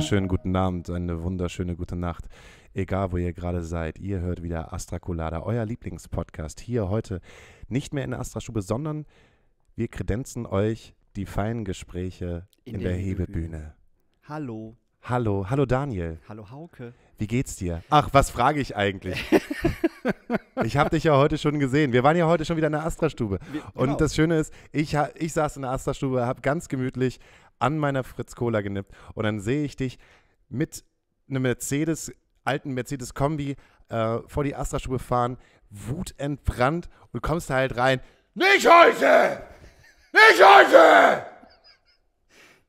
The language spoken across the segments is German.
wunderschönen guten Abend, eine wunderschöne gute Nacht. Egal, wo ihr gerade seid, ihr hört wieder Astra Colada, euer Lieblingspodcast. Hier heute nicht mehr in der Astra-Stube, sondern wir kredenzen euch die feinen Gespräche in, in der, Hebebühne. Hebebühne. Hallo. Hallo, hallo Daniel. Hallo Hauke. Wie geht's dir? Ach, was frage ich eigentlich? ich habe dich ja heute schon gesehen. Wir waren ja heute schon wieder in der Astra-Stube. Genau. Und das Schöne ist, ich, ich saß in der Astra-Stube, habe ganz gemütlich an meiner Fritz Cola genippt und dann sehe ich dich mit einem Mercedes, alten Mercedes-Kombi äh, vor die Astra-Stube fahren, wutentbrannt und kommst da halt rein. Nicht heute! Nicht heute!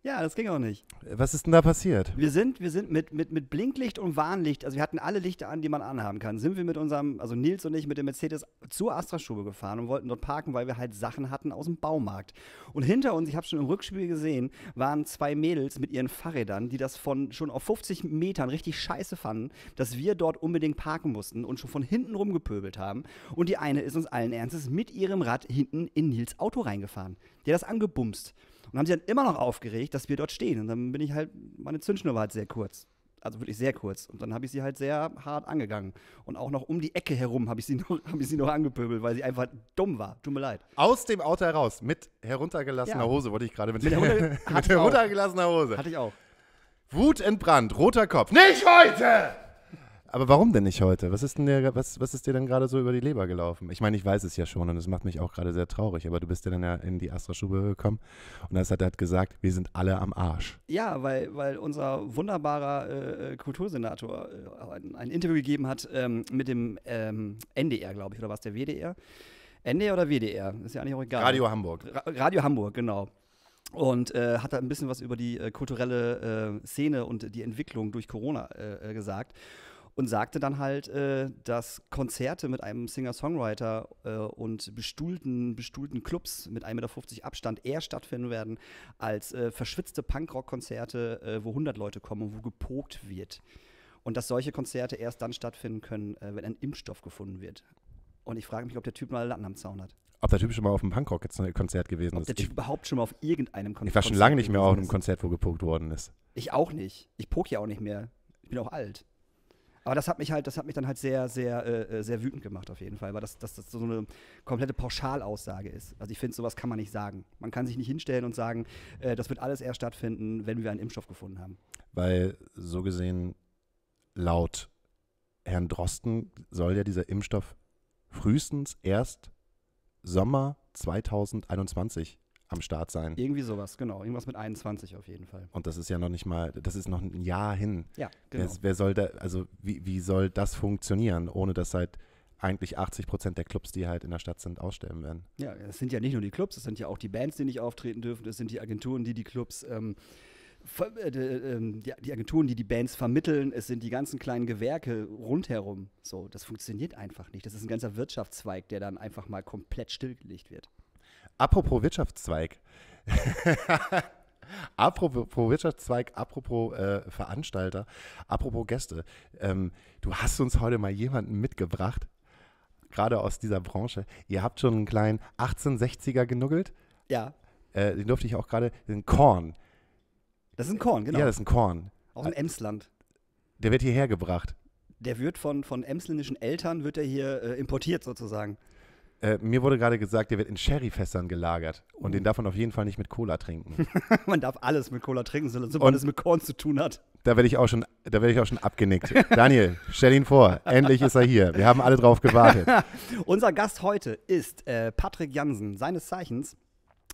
Ja, das ging auch nicht. Was ist denn da passiert? Wir sind, wir sind mit, mit, mit Blinklicht und Warnlicht, also wir hatten alle Lichter an, die man anhaben kann, sind wir mit unserem, also Nils und ich mit dem Mercedes zur Astra-Schube gefahren und wollten dort parken, weil wir halt Sachen hatten aus dem Baumarkt. Und hinter uns, ich habe schon im Rückspiel gesehen, waren zwei Mädels mit ihren Fahrrädern, die das von schon auf 50 Metern richtig scheiße fanden, dass wir dort unbedingt parken mussten und schon von hinten rumgepöbelt haben. Und die eine ist uns allen Ernstes mit ihrem Rad hinten in Nils Auto reingefahren. Der das angebumst. Und haben sich dann immer noch aufgeregt, dass wir dort stehen. Und dann bin ich halt, meine Zündschnur war halt sehr kurz. Also wirklich sehr kurz. Und dann habe ich sie halt sehr hart angegangen. Und auch noch um die Ecke herum habe ich, sie noch, hab ich sie noch angepöbelt, weil sie einfach dumm war. Tut mir leid. Aus dem Auto heraus, mit heruntergelassener ja. Hose, wollte ich gerade mit, mit, herunter mit heruntergelassener Hose. Hatte ich auch. Wut entbrannt, roter Kopf. Nicht heute! Aber warum denn nicht heute? Was ist, denn der, was, was ist dir denn gerade so über die Leber gelaufen? Ich meine, ich weiß es ja schon und es macht mich auch gerade sehr traurig, aber du bist ja dann ja in die astra schube gekommen und das hat er gesagt, wir sind alle am Arsch. Ja, weil, weil unser wunderbarer äh, äh Kultursenator äh, ein, ein, Interview gegeben hat ähm, mit dem ähm, NDR, glaube ich, oder was, der WDR? NDR oder WDR? Ist ja eigentlich auch egal. Radio Hamburg. Ra Radio Hamburg, genau und äh, hat da ein bisschen was über die äh, kulturelle äh, Szene und die Entwicklung durch Corona äh, äh, gesagt und sagte dann halt, äh, dass Konzerte mit einem Singer-Songwriter äh, und bestuhlten, bestuhlten Clubs mit 1,50 Meter Abstand eher stattfinden werden als äh, verschwitzte Punkrock-Konzerte, äh, wo 100 Leute kommen und wo gepokt wird. Und dass solche Konzerte erst dann stattfinden können, äh, wenn ein Impfstoff gefunden wird. Und ich frage mich, ob der Typ mal Latten am Zaun hat. Ob der Typ schon mal auf einem Punkrock-Konzert gewesen ob ist. Ob der Typ ich überhaupt schon mal auf irgendeinem Konzert Ich war schon lange nicht mehr auf einem Konzert, wo gepokt worden ist. Ich auch nicht. Ich poke ja auch nicht mehr. Ich bin auch alt. Aber das hat mich halt, das hat mich dann halt sehr, sehr, äh, äh sehr wütend gemacht auf jeden Fall, weil das, das, das so eine komplette Pauschalaussage ist. Also ich finde, sowas kann man nicht sagen. Man kann sich nicht hinstellen und sagen, äh, das wird alles erst stattfinden, wenn wir einen Impfstoff gefunden haben. Weil so gesehen laut Herrn Drosten soll ja dieser Impfstoff frühestens erst Sommer 2021 am Start sein. Irgendwie sowas, genau. Irgendwas mit 21 auf jeden Fall. Und das ist ja noch nicht mal, das ist noch ein Jahr hin. Ja, genau. Wer, wer soll da, also wie, wie soll das funktionieren, ohne dass seit halt eigentlich 80 Prozent der Clubs, die halt in der Stadt sind, aussterben werden. Ja, es sind ja nicht nur die Clubs, es sind ja auch die Bands, die nicht auftreten dürfen, es sind die Agenturen, die die Clubs, ähm, äh, äh, ähm die Agenturen, die die Bands vermitteln, es sind die ganzen kleinen Gewerke rundherum. So, das funktioniert einfach nicht. Das ist ein ganzer Wirtschaftszweig, der dann einfach mal komplett stillgelegt wird. Apropos Wirtschaftszweig. apropos Wirtschaftszweig, apropos äh, Veranstalter, apropos Gäste. Ähm, du hast uns heute mal jemanden mitgebracht, gerade aus dieser Branche. Ihr habt schon einen kleinen 1860er genuggelt. Ja. Äh, den durfte ich auch gerade, den Korn. Das ist ein Korn, genau. Ja, das ist ein Korn. Auch ein Emsland. Der wird hierher gebracht. Der wird von, von emsländischen Eltern, wird er hier äh, importiert sozusagen. Äh, mir wurde gerade gesagt, der wird in Sherryfässern gelagert und den darf man auf jeden Fall nicht mit Cola trinken. man darf alles mit Cola trinken, sobald es mit Korn zu tun hat. Da werde ich auch schon, da werde ich auch schon abgenickt. Daniel, stell ihn vor. Endlich ist er hier. Wir haben alle drauf gewartet. Unser Gast heute ist äh, Patrick Jansen, seines Zeichens.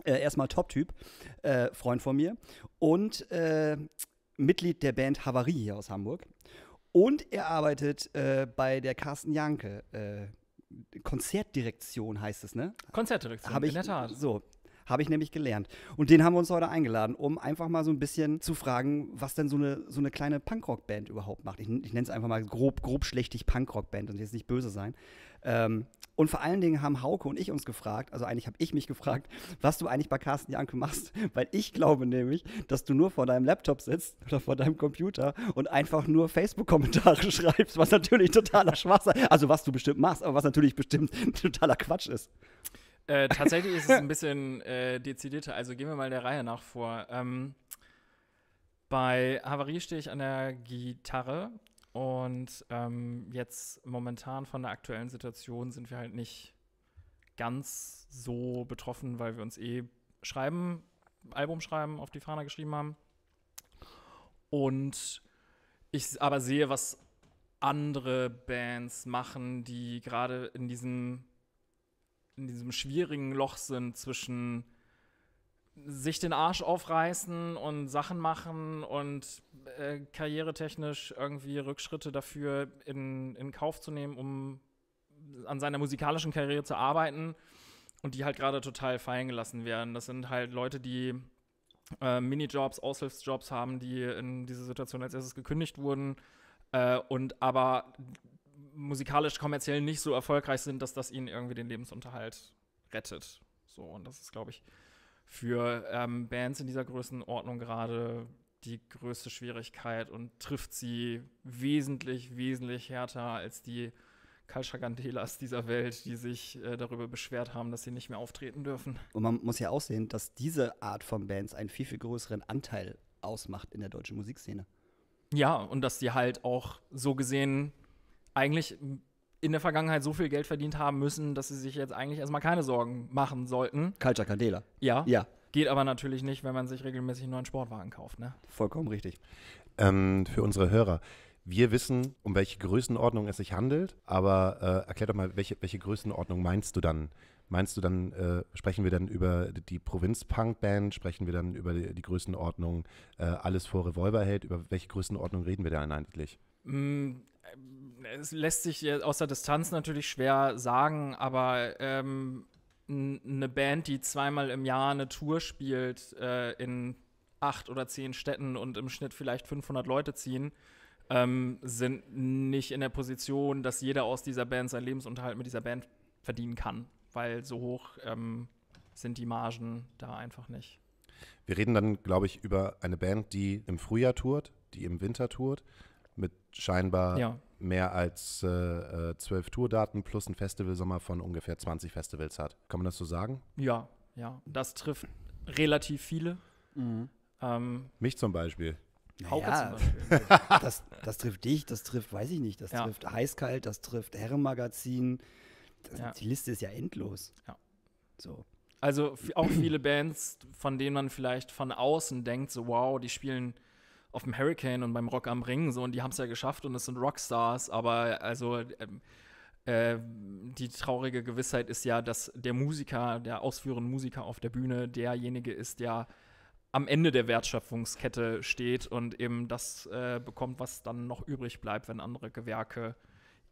Äh, erstmal Top-Typ, äh, Freund von mir und äh, Mitglied der Band Havarie hier aus Hamburg. Und er arbeitet äh, bei der Carsten Janke Konzertdirektion heißt es, ne? Konzertdirektion, ich, in der Tat. So, habe ich nämlich gelernt. Und den haben wir uns heute eingeladen, um einfach mal so ein bisschen zu fragen, was denn so eine, so eine kleine Punkrock-Band überhaupt macht. Ich, ich nenne es einfach mal grob, grob schlechtig Punkrock-Band und jetzt nicht böse sein. Ähm, und vor allen Dingen haben Hauke und ich uns gefragt, also eigentlich habe ich mich gefragt, was du eigentlich bei Carsten Janke machst, weil ich glaube nämlich, dass du nur vor deinem Laptop sitzt oder vor deinem Computer und einfach nur Facebook-Kommentare schreibst, was natürlich totaler Schwachsinn, also was du bestimmt machst, aber was natürlich bestimmt totaler Quatsch ist. Äh, tatsächlich ist es ein bisschen äh, dezidierter. Also gehen wir mal der Reihe nach vor. Ähm, bei Havarie stehe ich an der Gitarre und ähm, jetzt momentan von der aktuellen Situation sind wir halt nicht ganz so betroffen, weil wir uns eh schreiben, Album schreiben, auf die Fahne geschrieben haben. Und ich aber sehe, was andere Bands machen, die gerade in diesem in diesem schwierigen Loch sind zwischen sich den Arsch aufreißen und Sachen machen und äh, karrieretechnisch irgendwie Rückschritte dafür in, in Kauf zu nehmen, um an seiner musikalischen Karriere zu arbeiten und die halt gerade total fallen gelassen werden. Das sind halt Leute, die äh, Minijobs, Aushilfsjobs haben, die in diese Situation als erstes gekündigt wurden äh, und aber musikalisch kommerziell nicht so erfolgreich sind, dass das ihnen irgendwie den Lebensunterhalt rettet. So, und das ist, glaube ich, für ähm, Bands in dieser Größenordnung gerade die größte Schwierigkeit und trifft sie wesentlich, wesentlich härter als die Kalschagandelas dieser Welt, die sich äh, darüber beschwert haben, dass sie nicht mehr auftreten dürfen. Und man muss ja auch sehen, dass diese Art von Bands einen viel, viel größeren Anteil ausmacht in der deutschen Musikszene. Ja, und dass die halt auch so gesehen eigentlich in der Vergangenheit so viel Geld verdient haben müssen, dass sie sich jetzt eigentlich erstmal keine Sorgen machen sollten. Culture Candela. Ja. Ja. Geht aber natürlich nicht, wenn man sich regelmäßig einen neuen Sportwagen kauft. Ne? Vollkommen richtig. Ähm, für unsere Hörer. Wir wissen, um welche Größenordnung es sich handelt, aber äh, erklär doch mal, welche, welche Größenordnung meinst du dann? Meinst du dann, äh, sprechen wir dann über die Provinz-Punk-Band, sprechen wir dann über die, die Größenordnung äh, Alles vor Revolverheld? Über welche Größenordnung reden wir denn eigentlich? Mm, es lässt sich aus der Distanz natürlich schwer sagen, aber ähm, eine Band, die zweimal im Jahr eine Tour spielt äh, in acht oder zehn Städten und im Schnitt vielleicht 500 Leute ziehen, ähm, sind nicht in der Position, dass jeder aus dieser Band seinen Lebensunterhalt mit dieser Band verdienen kann, weil so hoch ähm, sind die Margen da einfach nicht. Wir reden dann, glaube ich, über eine Band, die im Frühjahr tourt, die im Winter tourt, mit scheinbar ja. mehr als äh, äh, zwölf äh, Tourdaten plus ein Festivalsommer von ungefähr 20 Festivals hat. Kann man das so sagen? Ja, ja. Das trifft relativ viele. Mhm. Ähm, Mich zum Beispiel. Naja, das, das, trifft dich, das trifft, weiß ich nicht, das ja. trifft Heißkalt, das trifft Herrenmagazin. Das, ja. Die Liste ist ja endlos. Ja. So. Also auch viele Bands, von denen man vielleicht von außen denkt, so wow, die spielen auf dem Hurricane und beim Rock am Ring so und die haben es ja geschafft und es sind Rockstars, aber also ähm, äh, die traurige Gewissheit ist ja, dass der Musiker, der ausführende Musiker auf der Bühne derjenige ist, der am Ende der Wertschöpfungskette steht und eben das äh, bekommt, was dann noch übrig bleibt, wenn andere Gewerke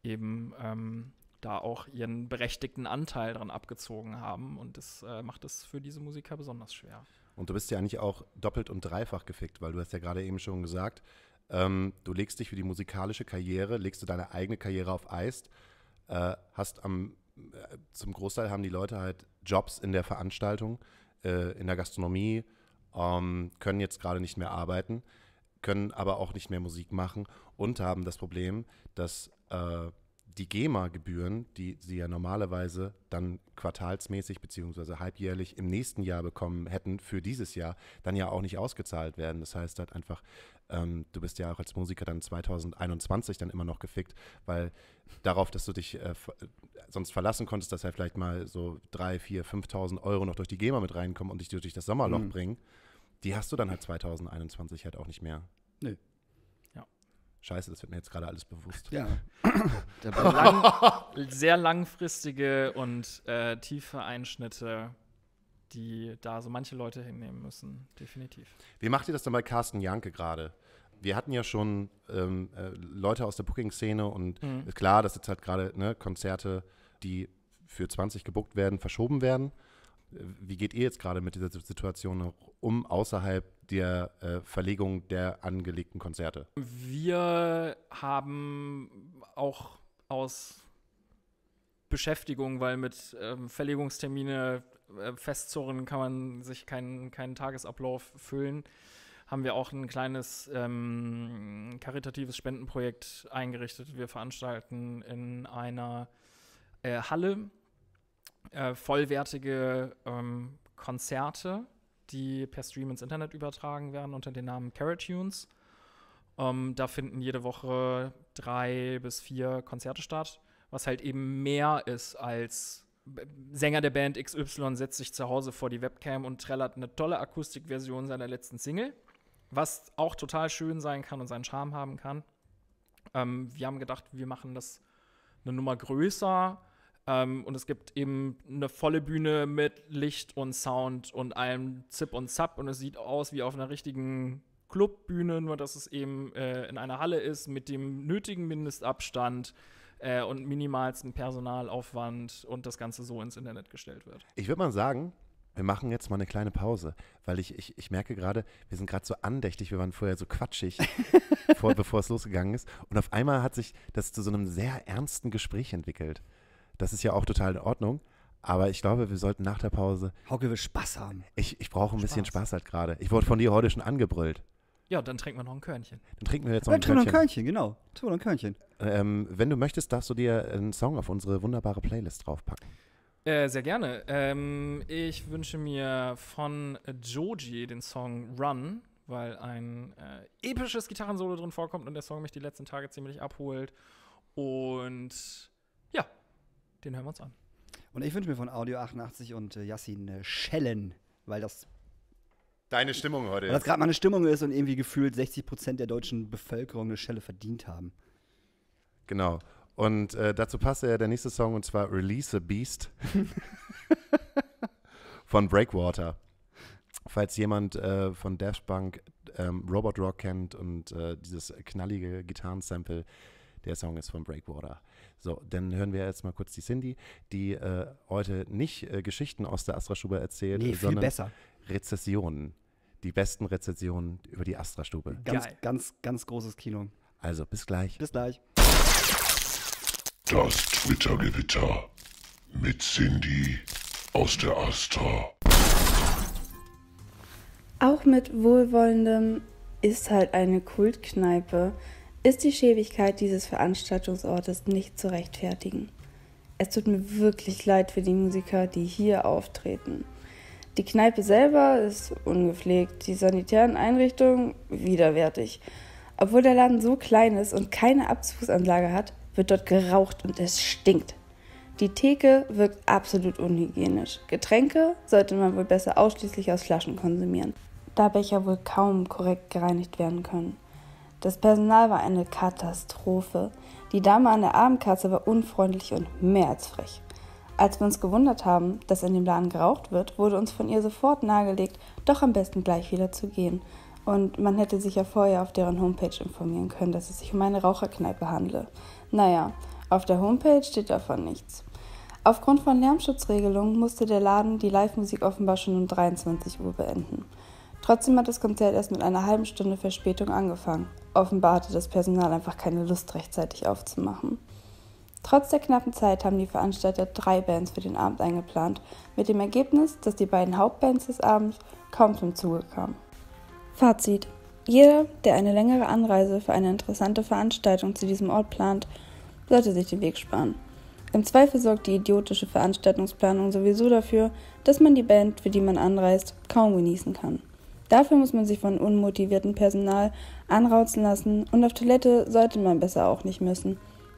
eben ähm, da auch ihren berechtigten Anteil dran abgezogen haben. Und das äh, macht es für diese Musiker besonders schwer. Und du bist ja eigentlich auch doppelt und dreifach gefickt, weil du hast ja gerade eben schon gesagt, ähm, du legst dich für die musikalische Karriere, legst du deine eigene Karriere auf Eis, äh, hast am, äh, zum Großteil haben die Leute halt Jobs in der Veranstaltung, äh, in der Gastronomie, ähm, können jetzt gerade nicht mehr arbeiten, können aber auch nicht mehr Musik machen und haben das Problem, dass äh, die GEMA-Gebühren, die sie ja normalerweise dann quartalsmäßig bzw. halbjährlich im nächsten Jahr bekommen hätten für dieses Jahr, dann ja auch nicht ausgezahlt werden. Das heißt halt einfach, ähm, du bist ja auch als Musiker dann 2021 dann immer noch gefickt, weil darauf, dass du dich äh, äh sonst verlassen konntest, dass halt vielleicht mal so 3, 4, 5.000 Euro noch durch die GEMA mit reinkommen und dich durch das Sommerloch mhm. bringen, die hast du dann halt 2021 halt auch nicht mehr. Nee. Scheiße, das wird mir jetzt gerade alles bewusst. Ja. lang, sehr langfristige und äh, tiefe Einschnitte, die da so manche Leute hinnehmen müssen, definitiv. Wie macht ihr das denn bei Carsten Janke gerade? Wir hatten ja schon ähm, äh, Leute aus der Booking-Szene und mhm. ist klar, dass jetzt halt gerade ne, Konzerte, die für 20 gebuckt werden, verschoben werden. Wie geht ihr jetzt gerade mit dieser Situation um außerhalb der äh, Verlegung der angelegten Konzerte? Wir haben auch aus Beschäftigung, weil mit ähm, Verlegungstermine äh, festzurren kann man sich keinen, keinen Tagesablauf füllen, haben wir auch ein kleines ähm, karitatives Spendenprojekt eingerichtet. Wir veranstalten in einer äh, Halle äh, vollwertige ähm, Konzerte, die per Stream ins Internet übertragen werden unter dem Namen Caratunes. Ähm, da finden jede Woche drei bis vier Konzerte statt, was halt eben mehr ist als äh, Sänger der Band XY setzt sich zu Hause vor die Webcam und trällert eine tolle Akustikversion seiner letzten Single, was auch total schön sein kann und seinen Charme haben kann. Ähm, wir haben gedacht, wir machen das eine Nummer größer ähm, und es gibt eben eine volle Bühne mit Licht und Sound und allem Zip und Zap. Und es sieht aus wie auf einer richtigen Clubbühne, nur dass es eben äh, in einer Halle ist mit dem nötigen Mindestabstand äh, und minimalsten Personalaufwand und das Ganze so ins Internet gestellt wird. Ich würde mal sagen, wir machen jetzt mal eine kleine Pause, weil ich, ich, ich merke gerade, wir sind gerade so andächtig, wir waren vorher so quatschig, vor, bevor es losgegangen ist. Und auf einmal hat sich das zu so einem sehr ernsten Gespräch entwickelt. Das ist ja auch total in Ordnung. Aber ich glaube, wir sollten nach der Pause. Hauke will Spaß haben. Ich, ich brauche ein Spaß. bisschen Spaß halt gerade. Ich wurde von dir heute schon angebrüllt. Ja, dann trinken wir noch ein Körnchen. Dann trinken wir jetzt noch ein Körnchen. Dann trinken wir noch ein Körnchen, genau. Trinken wir noch ein Körnchen. Ähm, wenn du möchtest, darfst du dir einen Song auf unsere wunderbare Playlist draufpacken. Äh, sehr gerne. Ähm, ich wünsche mir von Joji den Song Run, weil ein äh, episches Gitarrensolo drin vorkommt und der Song mich die letzten Tage ziemlich abholt. Und den hören wir uns an. Und ich wünsche mir von Audio 88 und äh, Yassin äh, Schellen, weil das deine Stimmung heute weil das gerade mal eine Stimmung ist und irgendwie gefühlt 60 Prozent der deutschen Bevölkerung eine Schelle verdient haben. Genau. Und äh, dazu passt ja der nächste Song und zwar Release a Beast von Breakwater. Falls jemand äh, von Dashbank ähm, Robot Rock kennt und äh, dieses knallige Gitarrensample, der Song ist von Breakwater. So, dann hören wir jetzt mal kurz die Cindy, die äh, heute nicht äh, Geschichten aus der Astra-Stube erzählt, nee, sondern besser. Rezessionen. Die besten Rezessionen über die Astra-Stube. Ganz, Geil. ganz, ganz großes Kino. Also, bis gleich. Bis gleich. Das Twitter-Gewitter mit Cindy aus der Astra. Auch mit wohlwollendem ist halt eine Kultkneipe ist die Schäbigkeit dieses Veranstaltungsortes nicht zu rechtfertigen. Es tut mir wirklich leid für die Musiker, die hier auftreten. Die Kneipe selber ist ungepflegt, die sanitären Einrichtungen widerwärtig. Obwohl der Laden so klein ist und keine Abzugsanlage hat, wird dort geraucht und es stinkt. Die Theke wirkt absolut unhygienisch. Getränke sollte man wohl besser ausschließlich aus Flaschen konsumieren, da Becher wohl kaum korrekt gereinigt werden können. Das Personal war eine Katastrophe. Die Dame an der Abendkasse war unfreundlich und mehr als frech. Als wir uns gewundert haben, dass in dem Laden geraucht wird, wurde uns von ihr sofort nahegelegt, doch am besten gleich wieder zu gehen. Und man hätte sich ja vorher auf deren Homepage informieren können, dass es sich um eine Raucherkneipe handle. Naja, auf der Homepage steht davon nichts. Aufgrund von Lärmschutzregelungen musste der Laden die Live-Musik offenbar schon um 23 Uhr beenden. Trotzdem hat das Konzert erst mit einer halben Stunde Verspätung angefangen. Offenbar hatte das Personal einfach keine Lust, rechtzeitig aufzumachen. Trotz der knappen Zeit haben die Veranstalter drei Bands für den Abend eingeplant, mit dem Ergebnis, dass die beiden Hauptbands des Abends kaum zum Zuge kamen. Fazit. Jeder, der eine längere Anreise für eine interessante Veranstaltung zu diesem Ort plant, sollte sich den Weg sparen. Im Zweifel sorgt die idiotische Veranstaltungsplanung sowieso dafür, dass man die Band, für die man anreist, kaum genießen kann. Dafür muss man sich von unmotiviertem Personal anrauzen lassen und auf Toilette sollte man besser auch nicht müssen.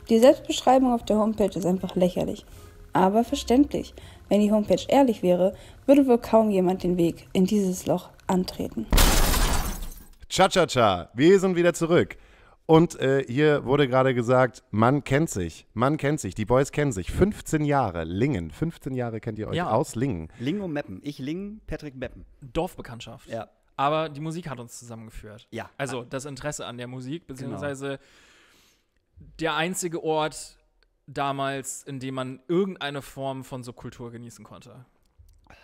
Die Selbstbeschreibung auf der Homepage ist einfach lächerlich, aber verständlich. Wenn die Homepage ehrlich wäre, würde wohl kaum jemand den Weg in dieses Loch antreten. Cha-cha-cha, wir sind wieder zurück. Und äh, hier wurde gerade gesagt, man kennt sich, man kennt sich, die Boys kennen sich. 15 Jahre, Lingen, 15 Jahre kennt ihr euch ja. aus Lingen. Lingen und Meppen, ich Lingen, Patrick Meppen. Dorfbekanntschaft. Ja. Aber die Musik hat uns zusammengeführt. Ja. Also das Interesse an der Musik, genau. beziehungsweise genau. der einzige Ort damals, in dem man irgendeine Form von Subkultur genießen konnte.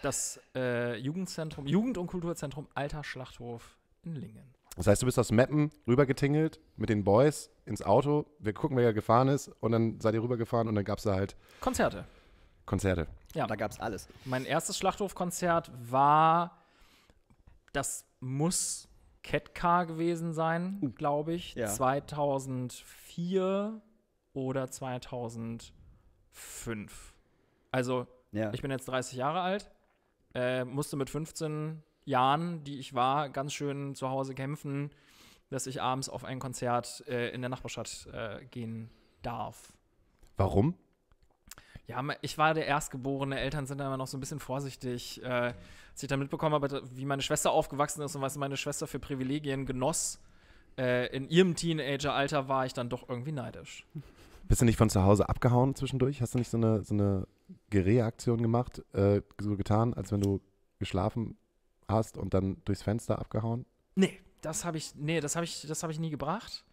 Das äh, Jugendzentrum, Jugend- und Kulturzentrum Alter Schlachthof in Lingen. Das heißt, du bist aus Meppen rübergetingelt mit den Boys ins Auto. Wir gucken, wer gefahren ist. Und dann seid ihr rübergefahren und dann gab es da halt. Konzerte. Konzerte. Ja. Da gab es alles. Mein erstes Schlachthofkonzert war das muss Cat Car gewesen sein, uh, glaube ich. Ja. 2004 oder 2005. Also, ja. ich bin jetzt 30 Jahre alt, äh, musste mit 15 Jahren, die ich war, ganz schön zu Hause kämpfen, dass ich abends auf ein Konzert äh, in der Nachbarstadt äh, gehen darf. Warum? Ja, ich war der Erstgeborene. Eltern sind da immer noch so ein bisschen vorsichtig. Äh, als ich dann mitbekommen habe, wie meine Schwester aufgewachsen ist und was meine Schwester für Privilegien genoss, äh, in ihrem Teenageralter war ich dann doch irgendwie neidisch. Bist du nicht von zu Hause abgehauen zwischendurch? Hast du nicht so eine, so eine Gereaktion gemacht, äh, so getan, als wenn du geschlafen hast und dann durchs Fenster abgehauen? Nee, das habe ich, nee, das ich, das habe ich nie gebracht.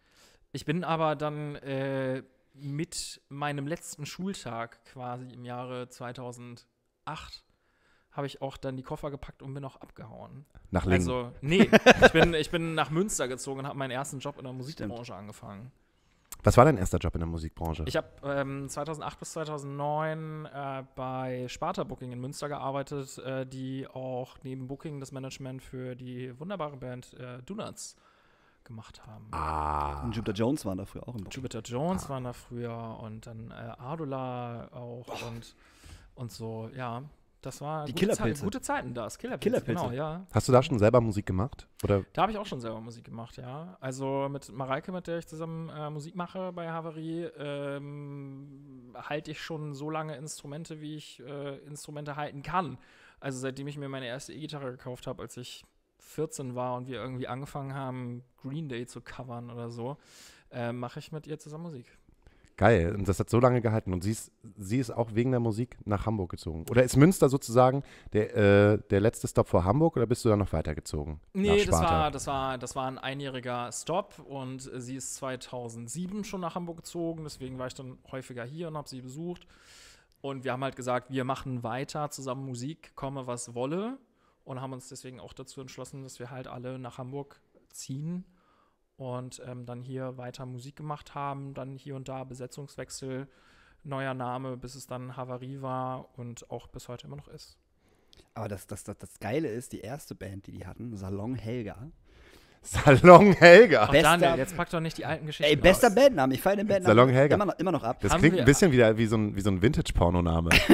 Ich bin aber dann äh, mit meinem letzten Schultag quasi im Jahre 2008 habe ich auch dann die Koffer gepackt und bin auch abgehauen. Nach Lingen? Also, nee, ich bin, ich bin nach Münster gezogen und habe meinen ersten Job in der Musikbranche Stimmt. angefangen. Was war dein erster Job in der Musikbranche? Ich habe ähm, 2008 bis 2009 äh, bei Sparta Booking in Münster gearbeitet, äh, die auch neben Booking das Management für die wunderbare Band äh, Donuts gemacht haben. Ah. Und Jupiter Jones waren da früher auch im Boxen. Jupiter Jones ah. waren da früher und dann äh, Ardula auch oh. und, und so, ja. Das war die gute, Zeit, gute Zeiten da. Killerpilze, Killerpilze. Genau, ja. Hast du da schon selber Musik gemacht? Oder? Da habe ich auch schon selber Musik gemacht, ja. Also mit Mareike, mit der ich zusammen äh, Musik mache bei Havarie, ähm, halte ich schon so lange Instrumente, wie ich äh, Instrumente halten kann. Also seitdem ich mir meine erste E-Gitarre gekauft habe, als ich 14 war und wir irgendwie angefangen haben, Green Day zu covern oder so, äh, mache ich mit ihr zusammen Musik. Geil, und das hat so lange gehalten. Und sie ist, sie ist auch wegen der Musik nach Hamburg gezogen. Oder ist Münster sozusagen der, äh, der letzte Stop vor Hamburg oder bist du da noch weitergezogen? Nee, das war, das, war, das war ein einjähriger Stop und sie ist 2007 schon nach Hamburg gezogen. Deswegen war ich dann häufiger hier und habe sie besucht. Und wir haben halt gesagt, wir machen weiter zusammen Musik, komme was wolle und haben uns deswegen auch dazu entschlossen, dass wir halt alle nach Hamburg ziehen und ähm, dann hier weiter Musik gemacht haben, dann hier und da Besetzungswechsel, neuer Name, bis es dann Havarie war und auch bis heute immer noch ist. Aber das, das, das, das Geile ist, die erste Band, die die hatten, Salon Helga. Salon Helga. Ach, bester, Daniel, jetzt pack doch nicht die alten Geschichten. Ey, bester Bandname. Ich fall den Bandnamen Salon Helga. Immer noch, immer noch ab. Das haben klingt ein bisschen wieder wie so ein, wie so ein Vintage-Pornonamen.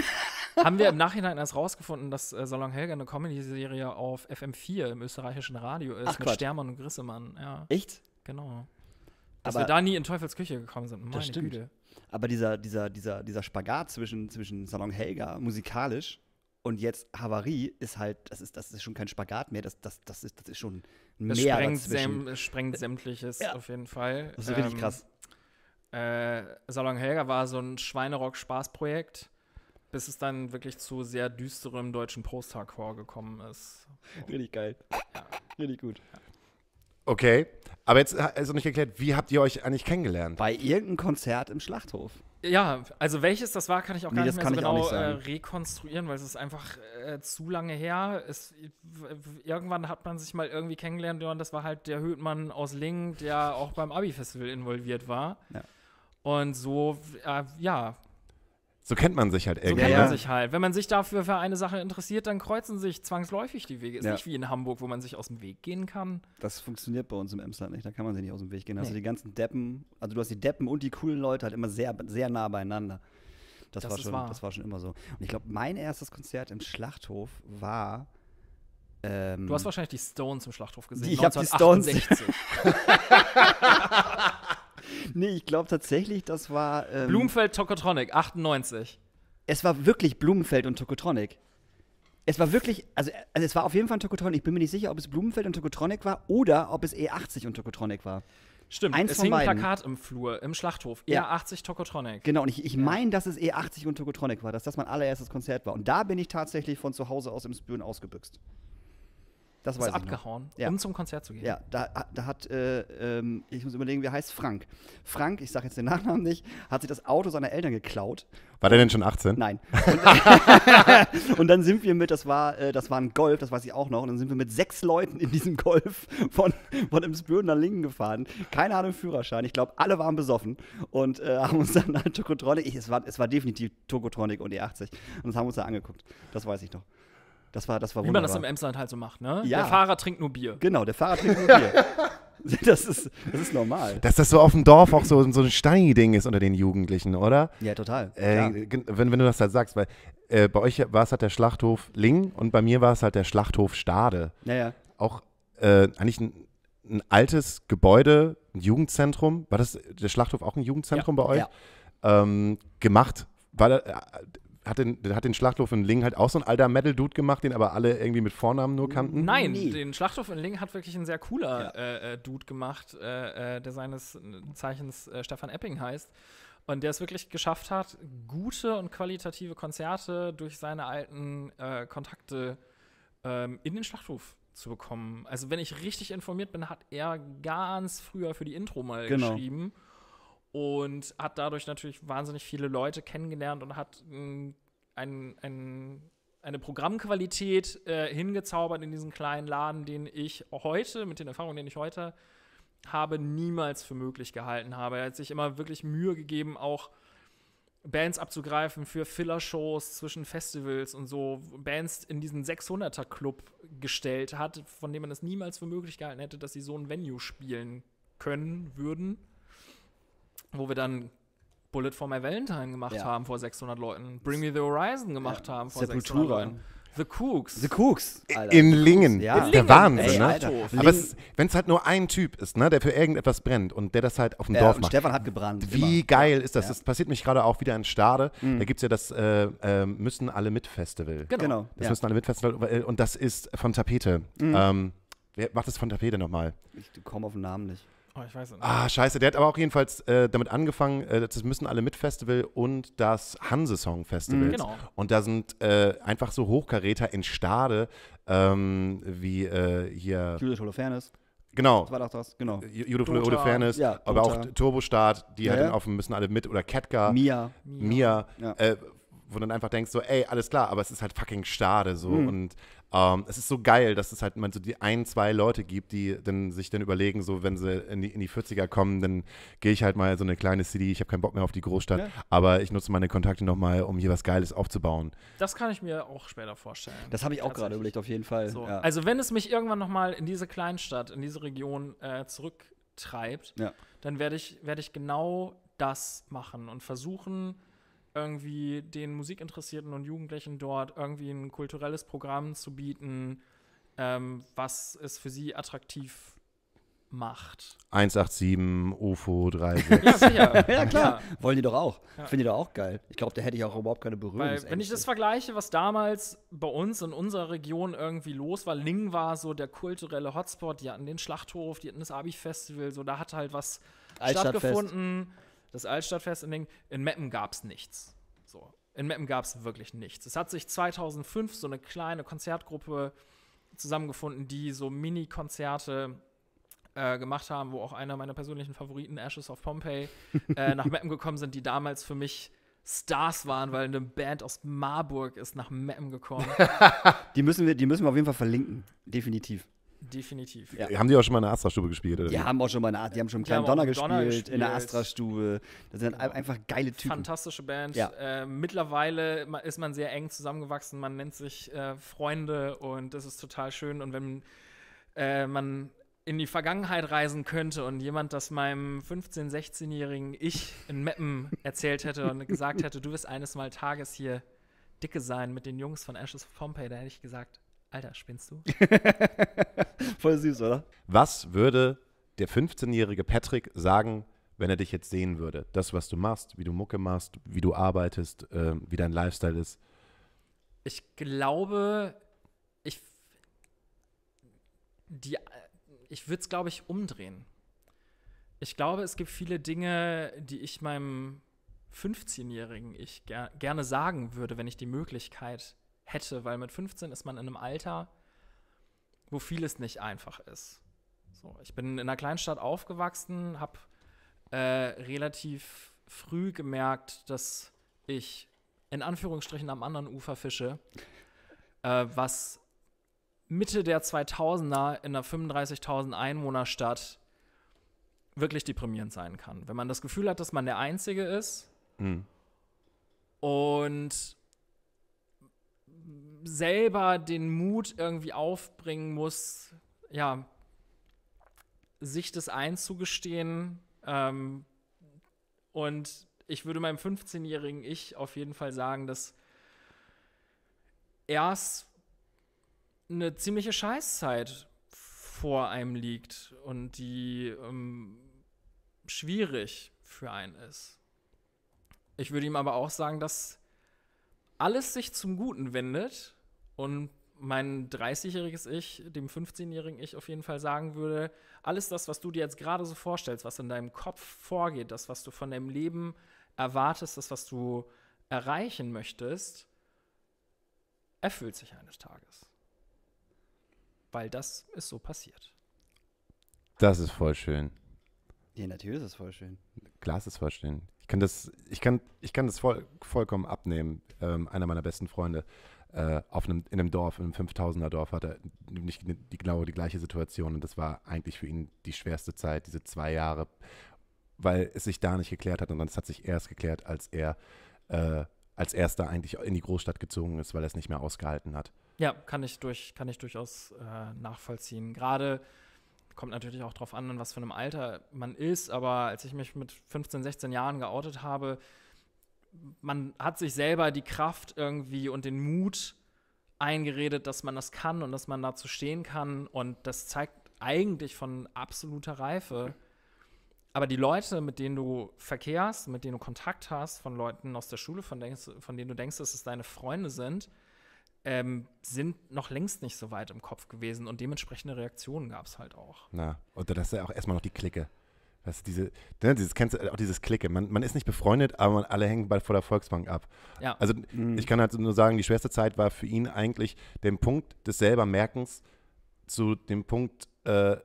haben wir im Nachhinein erst rausgefunden, dass äh, Salon Helga eine Comedy-Serie auf FM4 im österreichischen Radio ist Ach, mit Quatsch. Stermann und Grissemann. Ja. Echt? Genau. Dass Aber wir da nie in Teufels Küche gekommen sind. Meine das stimmt. Güte. Aber dieser, dieser, dieser, dieser Spagat zwischen, zwischen Salon Helga musikalisch und jetzt Havarie ist halt, das ist, das ist schon kein Spagat mehr, das, das, das, ist, das ist schon ein das Meer sprengt, säm, sprengt sämtliches ja. auf jeden Fall. Das ist ähm, richtig krass. Äh, Salon Helga war so ein Schweinerock-Spaßprojekt bis es dann wirklich zu sehr düsterem deutschen Post-Hardcore gekommen ist. So. Richtig geil. Ja. Richtig gut. Ja. Okay, aber jetzt also nicht erklärt, wie habt ihr euch eigentlich kennengelernt? Bei irgendeinem Konzert im Schlachthof. Ja, also welches das war, kann ich auch nee, gar nicht mehr so genau äh, rekonstruieren, weil es ist einfach äh, zu lange her. Es, irgendwann hat man sich mal irgendwie kennengelernt und das war halt der Höhtmann aus Lingen, der auch beim Abi-Festival involviert war. Ja. Und so, äh, ja, so kennt man sich halt irgendwie. So kennt man ne? sich halt. Wenn man sich dafür für eine Sache interessiert, dann kreuzen sich zwangsläufig die Wege. Ist ja. nicht wie in Hamburg, wo man sich aus dem Weg gehen kann. Das funktioniert bei uns im Emsland nicht. Da kann man sich nicht aus dem Weg gehen. Da nee. hast die ganzen Deppen, also du hast die Deppen und die coolen Leute halt immer sehr, sehr nah beieinander. Das, das war schon, wahr. das war schon immer so. Und ich glaube, mein erstes Konzert im Schlachthof war ähm, du hast wahrscheinlich die Stones im Schlachthof gesehen. Die, ich habe die Stones. nee, ich glaube tatsächlich, das war. Ähm, Blumenfeld Tokotronic, 98. Es war wirklich Blumenfeld und Tokotronic. Es war wirklich, also, also es war auf jeden Fall ein Tokotronic. Ich bin mir nicht sicher, ob es Blumenfeld und Tokotronic war oder ob es E80 und Tokotronic war. Stimmt, Eins es hing ein Plakat im Flur, im Schlachthof. E80 Tokotronic. Genau, und ich, ich meine, dass es E80 und Tokotronic war, dass das mein allererstes Konzert war. Und da bin ich tatsächlich von zu Hause aus im Spüren ausgebüxt. Das ist abgehauen, ja. um zum Konzert zu gehen. Ja, da, da hat, äh, äh, ich muss überlegen, wie heißt Frank? Frank, ich sage jetzt den Nachnamen nicht, hat sich das Auto seiner Eltern geklaut. War der denn schon 18? Nein. Und, und dann sind wir mit, das war, äh, das war ein Golf, das weiß ich auch noch, und dann sind wir mit sechs Leuten in diesem Golf von, von Spüren nach Lingen gefahren. Keine Ahnung, Führerschein. Ich glaube, alle waren besoffen und äh, haben uns dann halt Tokotronic, ich, es, war, es war definitiv Tokotronic und E80, und das haben wir uns da angeguckt. Das weiß ich noch. Das war, das war Wie wunderbar. man das im Emsland halt so macht, ne? Ja. Der Fahrer trinkt nur Bier. Genau, der Fahrer trinkt nur Bier. Das ist, das ist normal. Dass das so auf dem Dorf auch so, so ein Steini-Ding ist unter den Jugendlichen, oder? Ja, total. Äh, ja. Wenn, wenn du das halt sagst, weil äh, bei euch war es halt der Schlachthof Ling und bei mir war es halt der Schlachthof Stade. Naja. Auch äh, eigentlich ein, ein, altes Gebäude, ein Jugendzentrum. War das der Schlachthof auch ein Jugendzentrum ja. bei euch? Ja. Ähm, gemacht. War da, äh, hat den, hat den Schlachthof in Lingen halt auch so ein alter Metal-Dude gemacht, den aber alle irgendwie mit Vornamen nur kannten? Nein, nee. den Schlachthof in Lingen hat wirklich ein sehr cooler ja. äh, äh Dude gemacht, äh, äh der seines äh, Zeichens äh, Stefan Epping heißt. Und der es wirklich geschafft hat, gute und qualitative Konzerte durch seine alten Kontakte ähm, in den Schlachthof zu bekommen. Also, wenn ich richtig informiert bin, hat er ganz früher für die Intro mal genau. geschrieben und hat dadurch natürlich wahnsinnig viele Leute kennengelernt und hat ein, ein, ein eine Programmqualität äh, hingezaubert in diesen kleinen Laden, den ich heute, mit den Erfahrungen, den ich heute habe, niemals für möglich gehalten habe. Er hat sich immer wirklich Mühe gegeben, auch Bands abzugreifen für Filler-Shows zwischen Festivals und so. Bands in diesen 600er-Club gestellt hat, von dem man es niemals für möglich gehalten hätte, dass sie so ein Venue spielen können würden wo wir dann Bullet for My Valentine gemacht ja. haben vor 600 Leuten, Bring Me the Horizon gemacht ja. haben vor Sepultura. 600 Leuten. The Cooks. The Cooks. Alter. In Lingen. Ja. In Lingen. Der Wahnsinn, ne? Aber wenn es halt nur ein Typ ist, ne, der für irgendetwas brennt und der das halt auf dem ja, Dorf macht. Stefan hat gebrannt. Wie immer. geil ist das? Ja. Das passiert mich gerade auch wieder in Stade. Mhm. Da gibt es ja das äh, äh, Müssen alle mit Festival. Genau. genau. Das Müssen alle mit Festival äh, und das ist von Tapete. Mhm. Ähm, wer macht das von Tapete nochmal? Ich komme auf den Namen nicht. Oh, ich weiß es nicht. Ah, scheiße. Der hat aber auch jedenfalls äh, damit angefangen, äh, das Müssen alle mit Festival und das Hanse-Song-Festival. Mhm, genau. Und da sind äh, einfach so Hochkaräter in Stade, ähm, wie äh, hier. Julius Holofernes. Genau. Das war doch das, genau. Judith Ode Fairness, ja, aber auch Turbostart, die ja, halt ja. auf müssen alle mit oder Ketka. Mia. Mia. Ja. Äh, wo dann einfach denkst so, ey, alles klar, aber es ist halt fucking Stade so. Mhm. Und um, ähm, es ist so geil, dass es halt man so die ein, zwei Leute gibt, die dann sich dann überlegen, so wenn sie in die, in die 40er kommen, dann gehe ich halt mal so eine kleine City, ich habe keinen Bock mehr auf die Großstadt, ja. aber ich nutze meine Kontakte nochmal, um hier was Geiles aufzubauen. Das kann ich mir auch später vorstellen. Das habe ich auch gerade überlegt, auf jeden Fall. So. Ja. Also wenn es mich irgendwann nochmal in diese Kleinstadt, in diese Region äh, zurücktreibt, ja. dann werde ich, werd ich genau das machen und versuchen, irgendwie den Musikinteressierten und Jugendlichen dort irgendwie ein kulturelles Programm zu bieten, ähm, was es für sie attraktiv macht. 187, UFO, 36. ja, sicher. ja, klar. Ja. Wollen die doch auch. Ja. Finde ich doch auch geil. Ich glaube, da hätte ich auch überhaupt keine Berührung. wenn ich das vergleiche, was damals bei uns in unserer Region irgendwie los war, Ling war so der kulturelle Hotspot. Die hatten den Schlachthof, die hatten das Abi-Festival. So, da hat halt was stattgefunden das Altstadtfest in, den, in Meppen gab es nichts. So. In Meppen gab es wirklich nichts. Es hat sich 2005 so eine kleine Konzertgruppe zusammengefunden, die so Mini-Konzerte äh, gemacht haben, wo auch einer meiner persönlichen Favoriten, Ashes of Pompeii, äh, nach Meppen gekommen sind, die damals für mich Stars waren, weil eine Band aus Marburg ist nach Meppen gekommen. die, müssen wir, die müssen wir auf jeden Fall verlinken, definitiv. Definitiv. Ja. Haben die auch schon mal in der Astra-Stube gespielt? Oder? Die haben auch schon mal eine, die haben schon einen kleinen Donner, Donner gespielt, in der Astra-Stube. Das sind halt einfach geile Typen. Fantastische Band. Ja. Äh, mittlerweile ist man sehr eng zusammengewachsen. Man nennt sich äh, Freunde und das ist total schön. Und wenn äh, man in die Vergangenheit reisen könnte und jemand das meinem 15-, 16-jährigen Ich in Meppen erzählt hätte und gesagt hätte, du wirst eines Mal Tages hier dicke sein mit den Jungs von Ashes of Pompeii, da hätte ich gesagt, Alter, spinnst du? Voll süß, oder? Was würde der 15-jährige Patrick sagen, wenn er dich jetzt sehen würde? Das, was du machst, wie du Mucke machst, wie du arbeitest, äh, wie dein Lifestyle ist. Ich glaube, ich, ich würde es, glaube ich, umdrehen. Ich glaube, es gibt viele Dinge, die ich meinem 15-jährigen Ich ger gerne sagen würde, wenn ich die Möglichkeit hätte, weil mit 15 ist man in einem Alter, wo vieles nicht einfach ist. So, ich bin in einer Kleinstadt aufgewachsen, habe äh, relativ früh gemerkt, dass ich in Anführungsstrichen am anderen Ufer fische, äh, was Mitte der 2000er in einer 35.000 Einwohnerstadt wirklich deprimierend sein kann. Wenn man das Gefühl hat, dass man der Einzige ist mhm. und selber den Mut irgendwie aufbringen muss, ja, sich das einzugestehen. Ähm, und ich würde meinem 15-jährigen Ich auf jeden Fall sagen, dass erst eine ziemliche Scheißzeit vor einem liegt und die ähm, schwierig für einen ist. Ich würde ihm aber auch sagen, dass alles sich zum Guten wendet und mein 30-jähriges Ich, dem 15-jährigen Ich auf jeden Fall sagen würde, alles das, was du dir jetzt gerade so vorstellst, was in deinem Kopf vorgeht, das, was du von deinem Leben erwartest, das, was du erreichen möchtest, erfüllt sich eines Tages. Weil das ist so passiert. Das ist voll schön. Ja, natürlich ist es voll schön. Glas ist voll schön. Ich kann das, ich kann, ich kann das voll, vollkommen abnehmen. Ähm, einer meiner besten Freunde äh, auf einem, in einem Dorf, in einem 5000er Dorf, hatte nämlich die, genau die gleiche Situation. Und das war eigentlich für ihn die schwerste Zeit, diese zwei Jahre, weil es sich da nicht geklärt hat. Und dann hat sich erst geklärt, als er äh, als erster eigentlich in die Großstadt gezogen ist, weil er es nicht mehr ausgehalten hat. Ja, kann ich, durch, kann ich durchaus äh, nachvollziehen. Gerade kommt natürlich auch darauf an, in was für einem Alter man ist, aber als ich mich mit 15, 16 Jahren geoutet habe, man hat sich selber die Kraft irgendwie und den Mut eingeredet, dass man das kann und dass man dazu stehen kann und das zeigt eigentlich von absoluter Reife. Aber die Leute, mit denen du verkehrst, mit denen du Kontakt hast, von Leuten aus der Schule, von, denkst, von denen du denkst, dass es deine Freunde sind, ähm, sind noch längst nicht so weit im Kopf gewesen und dementsprechende Reaktionen gab es halt auch. Na, oder das ist ja auch erstmal noch die Clique. Das ist diese, ne, dieses, kennst du auch dieses Clique. Man, man ist nicht befreundet, aber man, alle hängen bald vor der Volksbank ab. Ja. Also mhm. ich kann halt nur sagen, die schwerste Zeit war für ihn eigentlich den Punkt des Selbermerkens zu dem Punkt äh,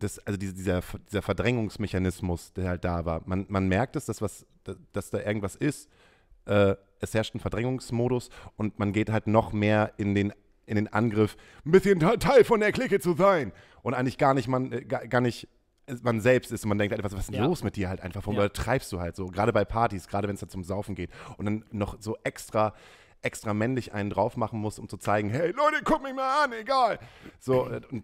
des, also diese, dieser, dieser Verdrängungsmechanismus, der halt da war. Man, man merkt es, dass was, dass da irgendwas ist äh, es herrscht ein Verdrängungsmodus und man geht halt noch mehr in den, in den Angriff, ein bisschen Teil von der Clique zu sein. Und eigentlich gar nicht, man, äh, gar, nicht äh, man selbst ist und man denkt, halt, was, ist denn ja. los mit dir halt einfach? Warum ja. treibst du halt so? Gerade bei Partys, gerade wenn es halt zum Saufen geht. Und dann noch so extra extra männlich einen drauf machen muss, um zu zeigen, hey Leute, guck mich mal an, egal. So, äh, und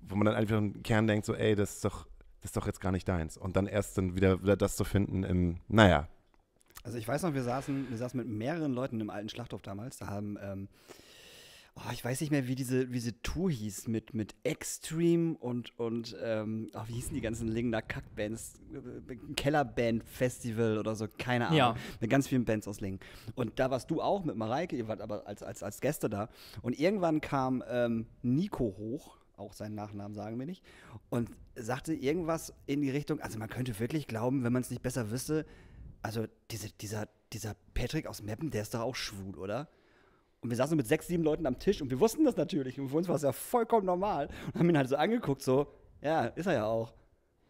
wo man dann einfach im Kern denkt, so, ey, das ist doch, das ist doch jetzt gar nicht deins. Und dann erst dann wieder, wieder das zu finden im, naja, also ich weiß noch, wir saßen, wir saßen mit mehreren Leuten im alten Schlachthof damals. Da haben, ähm, oh, ich weiß nicht mehr, wie diese, wie diese Tour hieß mit, mit Extreme und, und ähm, oh, wie hießen die ganzen Lingner Kackbands? Äh, Kellerband Festival oder so, keine Ahnung. Ja. Mit ganz vielen Bands aus Lingen. Und da warst du auch mit Mareike, ihr wart aber als, als, als Gäste da. Und irgendwann kam ähm, Nico hoch auch seinen Nachnamen sagen wir nicht, und sagte irgendwas in die Richtung, also man könnte wirklich glauben, wenn man es nicht besser wüsste, also diese, dieser, dieser Patrick aus Meppen, der ist doch auch schwul, oder? Und wir saßen mit sechs, sieben Leuten am Tisch und wir wussten das natürlich. Und für uns war es ja vollkommen normal. Und haben ihn halt so angeguckt, so, ja, ist er ja auch.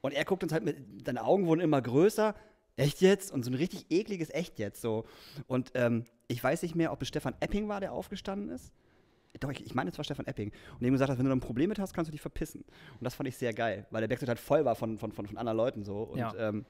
Und er guckt uns halt mit, seine Augen wurden immer größer. Echt jetzt? Und so ein richtig ekliges Echt jetzt, so. Und ähm, ich weiß nicht mehr, ob es Stefan Epping war, der aufgestanden ist. Doch, ich, ich meine, es war Stefan Epping. Und ihm gesagt hat, wenn du ein Problem mit hast, kannst du dich verpissen. Und das fand ich sehr geil, weil der Backstage halt voll war von, von, von, von anderen Leuten, so. Und, ja. ähm,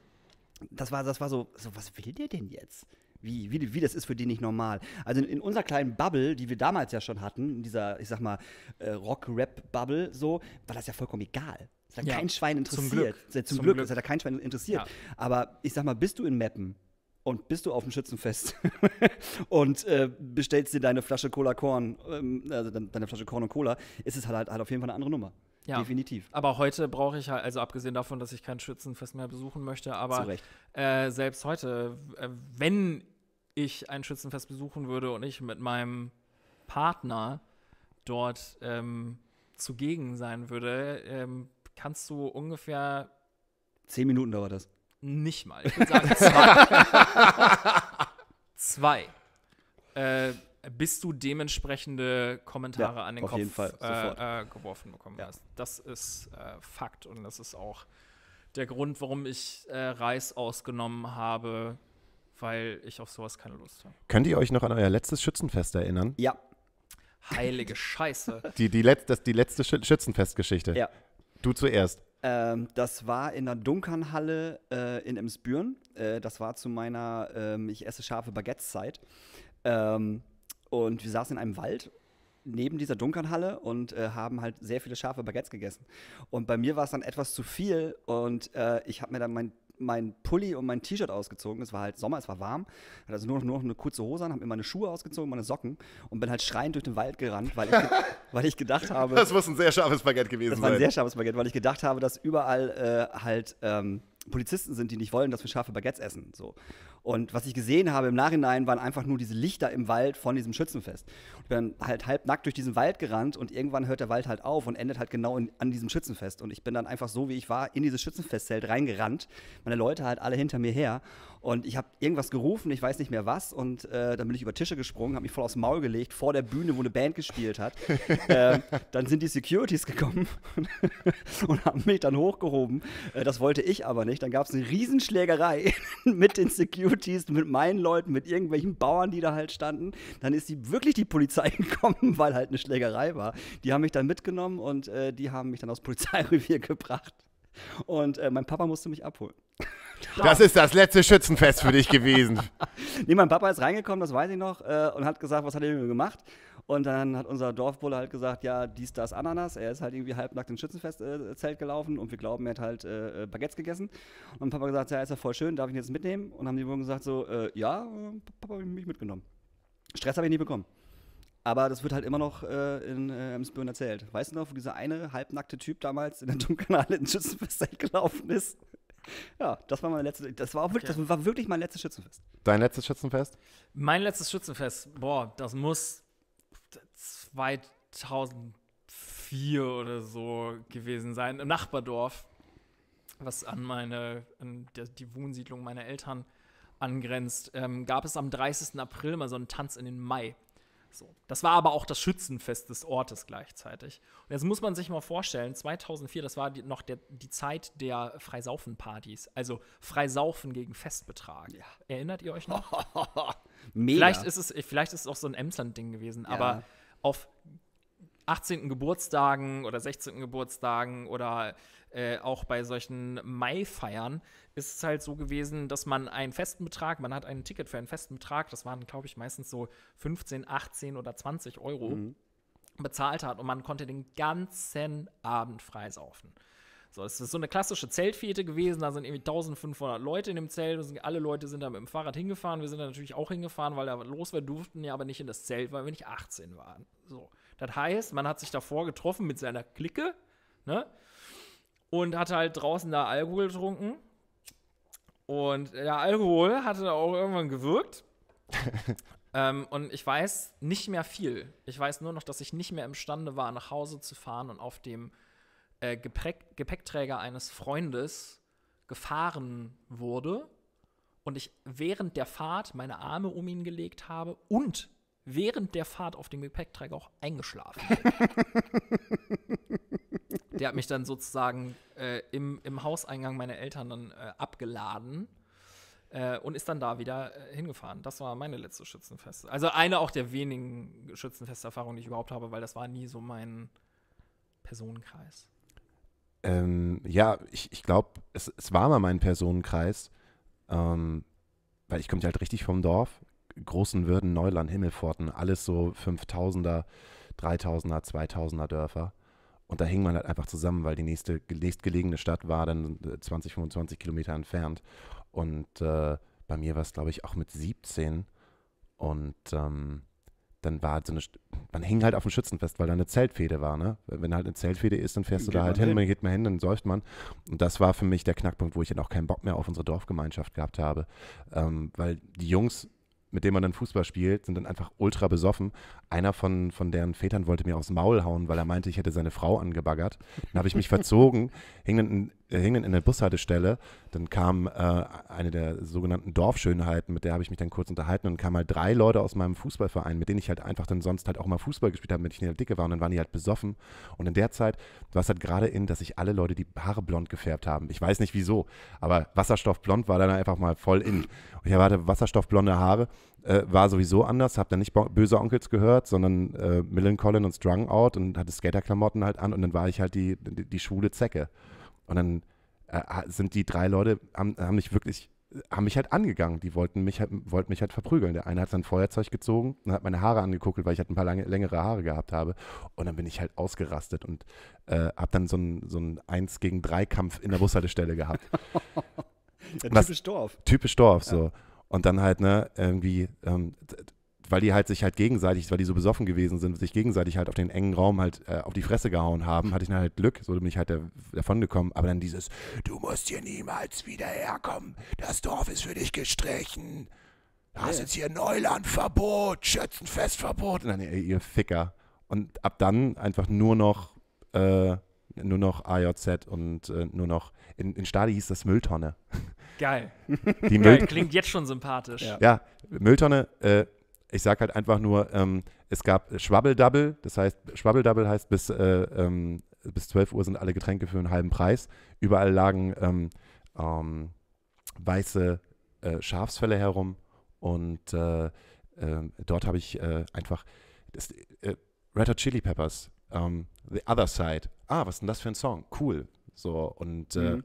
das war, das war so, so, was will der denn jetzt? Wie, wie, wie das ist für die nicht normal. Also in, in unserer kleinen Bubble, die wir damals ja schon hatten, in dieser, ich sag mal, äh, Rock-Rap-Bubble, so, war das ja vollkommen egal. Ist da ja. kein Schwein interessiert. Zum Glück, zum, zum Glück, Glück. ist da kein Schwein interessiert. Ja. Aber ich sag mal, bist du in Meppen und bist du auf dem Schützenfest und äh, bestellst dir deine Flasche Cola Korn, ähm, also deine Flasche Korn und Cola, ist es halt, halt auf jeden Fall eine andere Nummer. Ja. Definitiv. Aber heute brauche ich halt, also abgesehen davon, dass ich kein Schützenfest mehr besuchen möchte, aber äh, selbst heute, äh, wenn ich ein Schützenfest besuchen würde und ich mit meinem Partner dort ähm, zugegen sein würde, ähm, kannst du ungefähr. Zehn Minuten dauert das. Nicht mal. Ich würde sagen zwei. zwei. Äh, bis du dementsprechende Kommentare ja, an den Kopf äh, äh, geworfen bekommen ja. hast. Das ist äh, Fakt und das ist auch der Grund, warum ich äh, Reis ausgenommen habe, weil ich auf sowas keine Lust habe. Könnt ihr euch noch an euer letztes Schützenfest erinnern? Ja. Heilige Scheiße. Die, die, Letz-, das, die letzte Schützenfestgeschichte. Ja. Du zuerst. Ähm, das war in der Dunkernhalle äh, in Emsbüren. Äh, das war zu meiner ähm, Ich esse scharfe Baguettes-Zeit. Ähm, und wir saßen in einem Wald neben dieser dunklen Halle und äh, haben halt sehr viele scharfe Baguettes gegessen. Und bei mir war es dann etwas zu viel und äh, ich habe mir dann mein, mein Pulli und mein T-Shirt ausgezogen. Es war halt Sommer, es war warm. Hatte also nur noch, nur noch eine kurze Hose an, habe mir meine Schuhe ausgezogen, meine Socken und bin halt schreiend durch den Wald gerannt, weil ich, weil ich gedacht habe. Das muss ein sehr scharfes Baguette gewesen sein. Das war ein sein. sehr scharfes Baguette, weil ich gedacht habe, dass überall äh, halt. Ähm, Polizisten sind, die nicht wollen, dass wir scharfe Baguettes essen. So. Und was ich gesehen habe im Nachhinein, waren einfach nur diese Lichter im Wald von diesem Schützenfest. Und ich bin halt halb nackt durch diesen Wald gerannt und irgendwann hört der Wald halt auf und endet halt genau in, an diesem Schützenfest. Und ich bin dann einfach so, wie ich war, in dieses Schützenfestzelt reingerannt. Meine Leute halt alle hinter mir her. Und ich habe irgendwas gerufen, ich weiß nicht mehr was. Und äh, dann bin ich über Tische gesprungen, habe mich voll aufs Maul gelegt, vor der Bühne, wo eine Band gespielt hat. äh, dann sind die Securities gekommen und haben mich dann hochgehoben. Äh, das wollte ich aber nicht. Dann gab es eine Riesenschlägerei mit den Securities. Securities, mit meinen Leuten, mit irgendwelchen Bauern, die da halt standen. Dann ist die wirklich die Polizei gekommen, weil halt eine Schlägerei war. Die haben mich dann mitgenommen und äh, die haben mich dann aufs Polizeirevier gebracht. Und äh, mein Papa musste mich abholen. Das ist das letzte Schützenfest für dich gewesen. nee, mein Papa ist reingekommen, das weiß ich noch, äh, und hat gesagt, was hat er mit mir gemacht? Und dann hat unser Dorfbulle halt gesagt, ja, dies, das, Ananas. Er ist halt irgendwie halbnackt ins Schützenfestzelt gelaufen und wir glauben, er hat halt äh, äh Baguettes gegessen. Und Papa gesagt, ja, ist ja voll schön, darf ich ihn jetzt mitnehmen? Und haben die wohl gesagt so, äh, ja, Papa hat mich mitgenommen. Stress habe ich nie bekommen. Aber das wird halt immer noch äh, in äh, Emsbüren erzählt. Weißt du noch, wo dieser eine halbnackte Typ damals in der Domkanal ins Schützenfestzelt gelaufen ist? Ja, das war mein letztes, das war, wirklich, okay. das war wirklich mein letztes Schützenfest. Dein letztes Schützenfest? Mein letztes Schützenfest, boah, das muss 2004 oder so gewesen sein, im Nachbardorf, was an meine, an die Wohnsiedlung meiner Eltern angrenzt, ähm, gab es am 30. April mal so einen Tanz in den Mai. So. Das war aber auch das Schützenfest des Ortes gleichzeitig. Und jetzt muss man sich mal vorstellen, 2004, das war die, noch der, die Zeit der Freisaufen-Partys. Also Freisaufen gegen Festbetrag. Ja. Erinnert ihr euch noch? Mega. Vielleicht ist, es, vielleicht ist es auch so ein Emsland-Ding gewesen, ja. aber auf 18. Geburtstagen oder 16. Geburtstagen oder äh, auch bei solchen Mai-Feiern Maifeiern ist es halt so gewesen, dass man einen festen Betrag, man hat ein Ticket für einen festen Betrag, das waren, glaube ich, meistens so 15, 18 oder 20 Euro, mhm. bezahlt hat und man konnte den ganzen Abend freisaufen. So, es ist so eine klassische Zeltfete gewesen. Da sind irgendwie 1500 Leute in dem Zelt. und alle Leute sind da mit dem Fahrrad hingefahren. Wir sind da natürlich auch hingefahren, weil da los wir durften ja aber nicht in das Zelt, weil wir nicht 18 waren. So, das heißt, man hat sich davor getroffen mit seiner Clique, ne? Und hat halt draußen da Alkohol getrunken und der Alkohol hatte auch irgendwann gewirkt. ähm, und ich weiß nicht mehr viel. Ich weiß nur noch, dass ich nicht mehr imstande war, nach Hause zu fahren und auf dem äh, Gepäck, Gepäckträger eines Freundes gefahren wurde. Und ich während der Fahrt meine Arme um ihn gelegt habe und während der Fahrt auf dem Gepäckträger auch eingeschlafen bin. Der hat mich dann sozusagen äh, im, im Hauseingang meiner Eltern dann äh, abgeladen äh, und ist dann da wieder äh, hingefahren. Das war meine letzte Schützenfest. Also eine auch der wenigen Schützenfesterfahrungen, die ich überhaupt habe, weil das war nie so mein Personenkreis. Ähm, ja, ich, ich glaube, es, es war mal mein Personenkreis, ähm, weil ich komme halt richtig vom Dorf. Großen Würden, Neuland, Himmelforten, alles so 5000er, 3000er, 2000er Dörfer. Und da hing man halt einfach zusammen, weil die nächste, nächstgelegene Stadt war dann 20, äh, 25 Kilometer entfernt. Und äh, bei mir war es, glaube ich, auch mit 17. Und ähm, dann war halt so eine, man hing halt auf dem Schützenfest, weil da eine Zeltfede war, ne? Wenn halt eine Zeltfede ist, dann fährst du da halt hin, hin, man geht mal hin, dann säuft man. Und das war für mich der Knackpunkt, wo ich dann auch keinen Bock mehr auf unsere Dorfgemeinschaft gehabt habe, ähm, weil die Jungs mit dem man dann Fußball spielt, sind dann einfach ultra besoffen. Einer von, von deren Vätern wollte mir aufs Maul hauen, weil er meinte, ich hätte seine Frau angebaggert. Dann habe ich mich verzogen, hing dann hingen in der Bushaltestelle. Dann kam äh, eine der sogenannten Dorfschönheiten, mit der habe ich mich dann kurz unterhalten und kamen halt drei Leute aus meinem Fußballverein, mit denen ich halt einfach dann sonst halt auch mal Fußball gespielt habe, mit denen ich halt dicke war und dann waren die halt besoffen. Und in der Zeit war es halt gerade in, dass sich alle Leute die Haare blond gefärbt haben. Ich weiß nicht wieso, aber Wasserstoffblond war dann einfach mal voll in. Und ich erwarte Wasserstoffblonde Haare. Äh, war sowieso anders, habe dann nicht böse Onkels gehört, sondern äh, Millen Colin und Strung Out und hatte Skaterklamotten halt an und dann war ich halt die, die, die schwule Zecke. Und dann äh, ah, sind die drei Leute, haben, haben mich wirklich, haben mich halt angegangen. Die wollten mich halt, wollten mich halt verprügeln. Der eine hat sein Feuerzeug gezogen und hat meine Haare angeguckelt, weil ich halt ein paar lange, längere Haare gehabt habe. Und dann bin ich halt ausgerastet und äh, habe dann so einen so 1 gegen 3 Kampf in der Bushaltestelle gehabt. ja, typisch Was, Dorf. Typisch Dorf, so. Ja. Und dann halt, ne, irgendwie, ähm, weil die halt sich halt gegenseitig, weil die so besoffen gewesen sind, sich gegenseitig halt auf den engen Raum halt äh, auf die Fresse gehauen haben, hatte ich dann halt Glück, so bin ich halt der, davon Aber dann dieses, du musst hier niemals wieder herkommen, das Dorf ist für dich gestrichen. Du hast jetzt hier Neulandverbot, Schützenfestverbot. Und dann, ey, ihr Ficker. Und ab dann einfach nur noch, äh, nur noch AJZ und äh, nur noch, in, in Stadi hieß das Mülltonne. Geil. Die Müll Geil, klingt jetzt schon sympathisch. Ja, ja Mülltonne, äh, ich sage halt einfach nur, ähm, es gab Schwabbeldouble, das heißt, Schwabbeldouble heißt, bis, äh, ähm, bis 12 Uhr sind alle Getränke für einen halben Preis. Überall lagen ähm, ähm weiße äh, Schafsfälle herum und äh, ähm, dort habe ich äh, einfach das, äh, Red Hot Chili Peppers, ähm, The Other Side. Ah, was ist denn das für ein Song? Cool. So, und äh, mhm.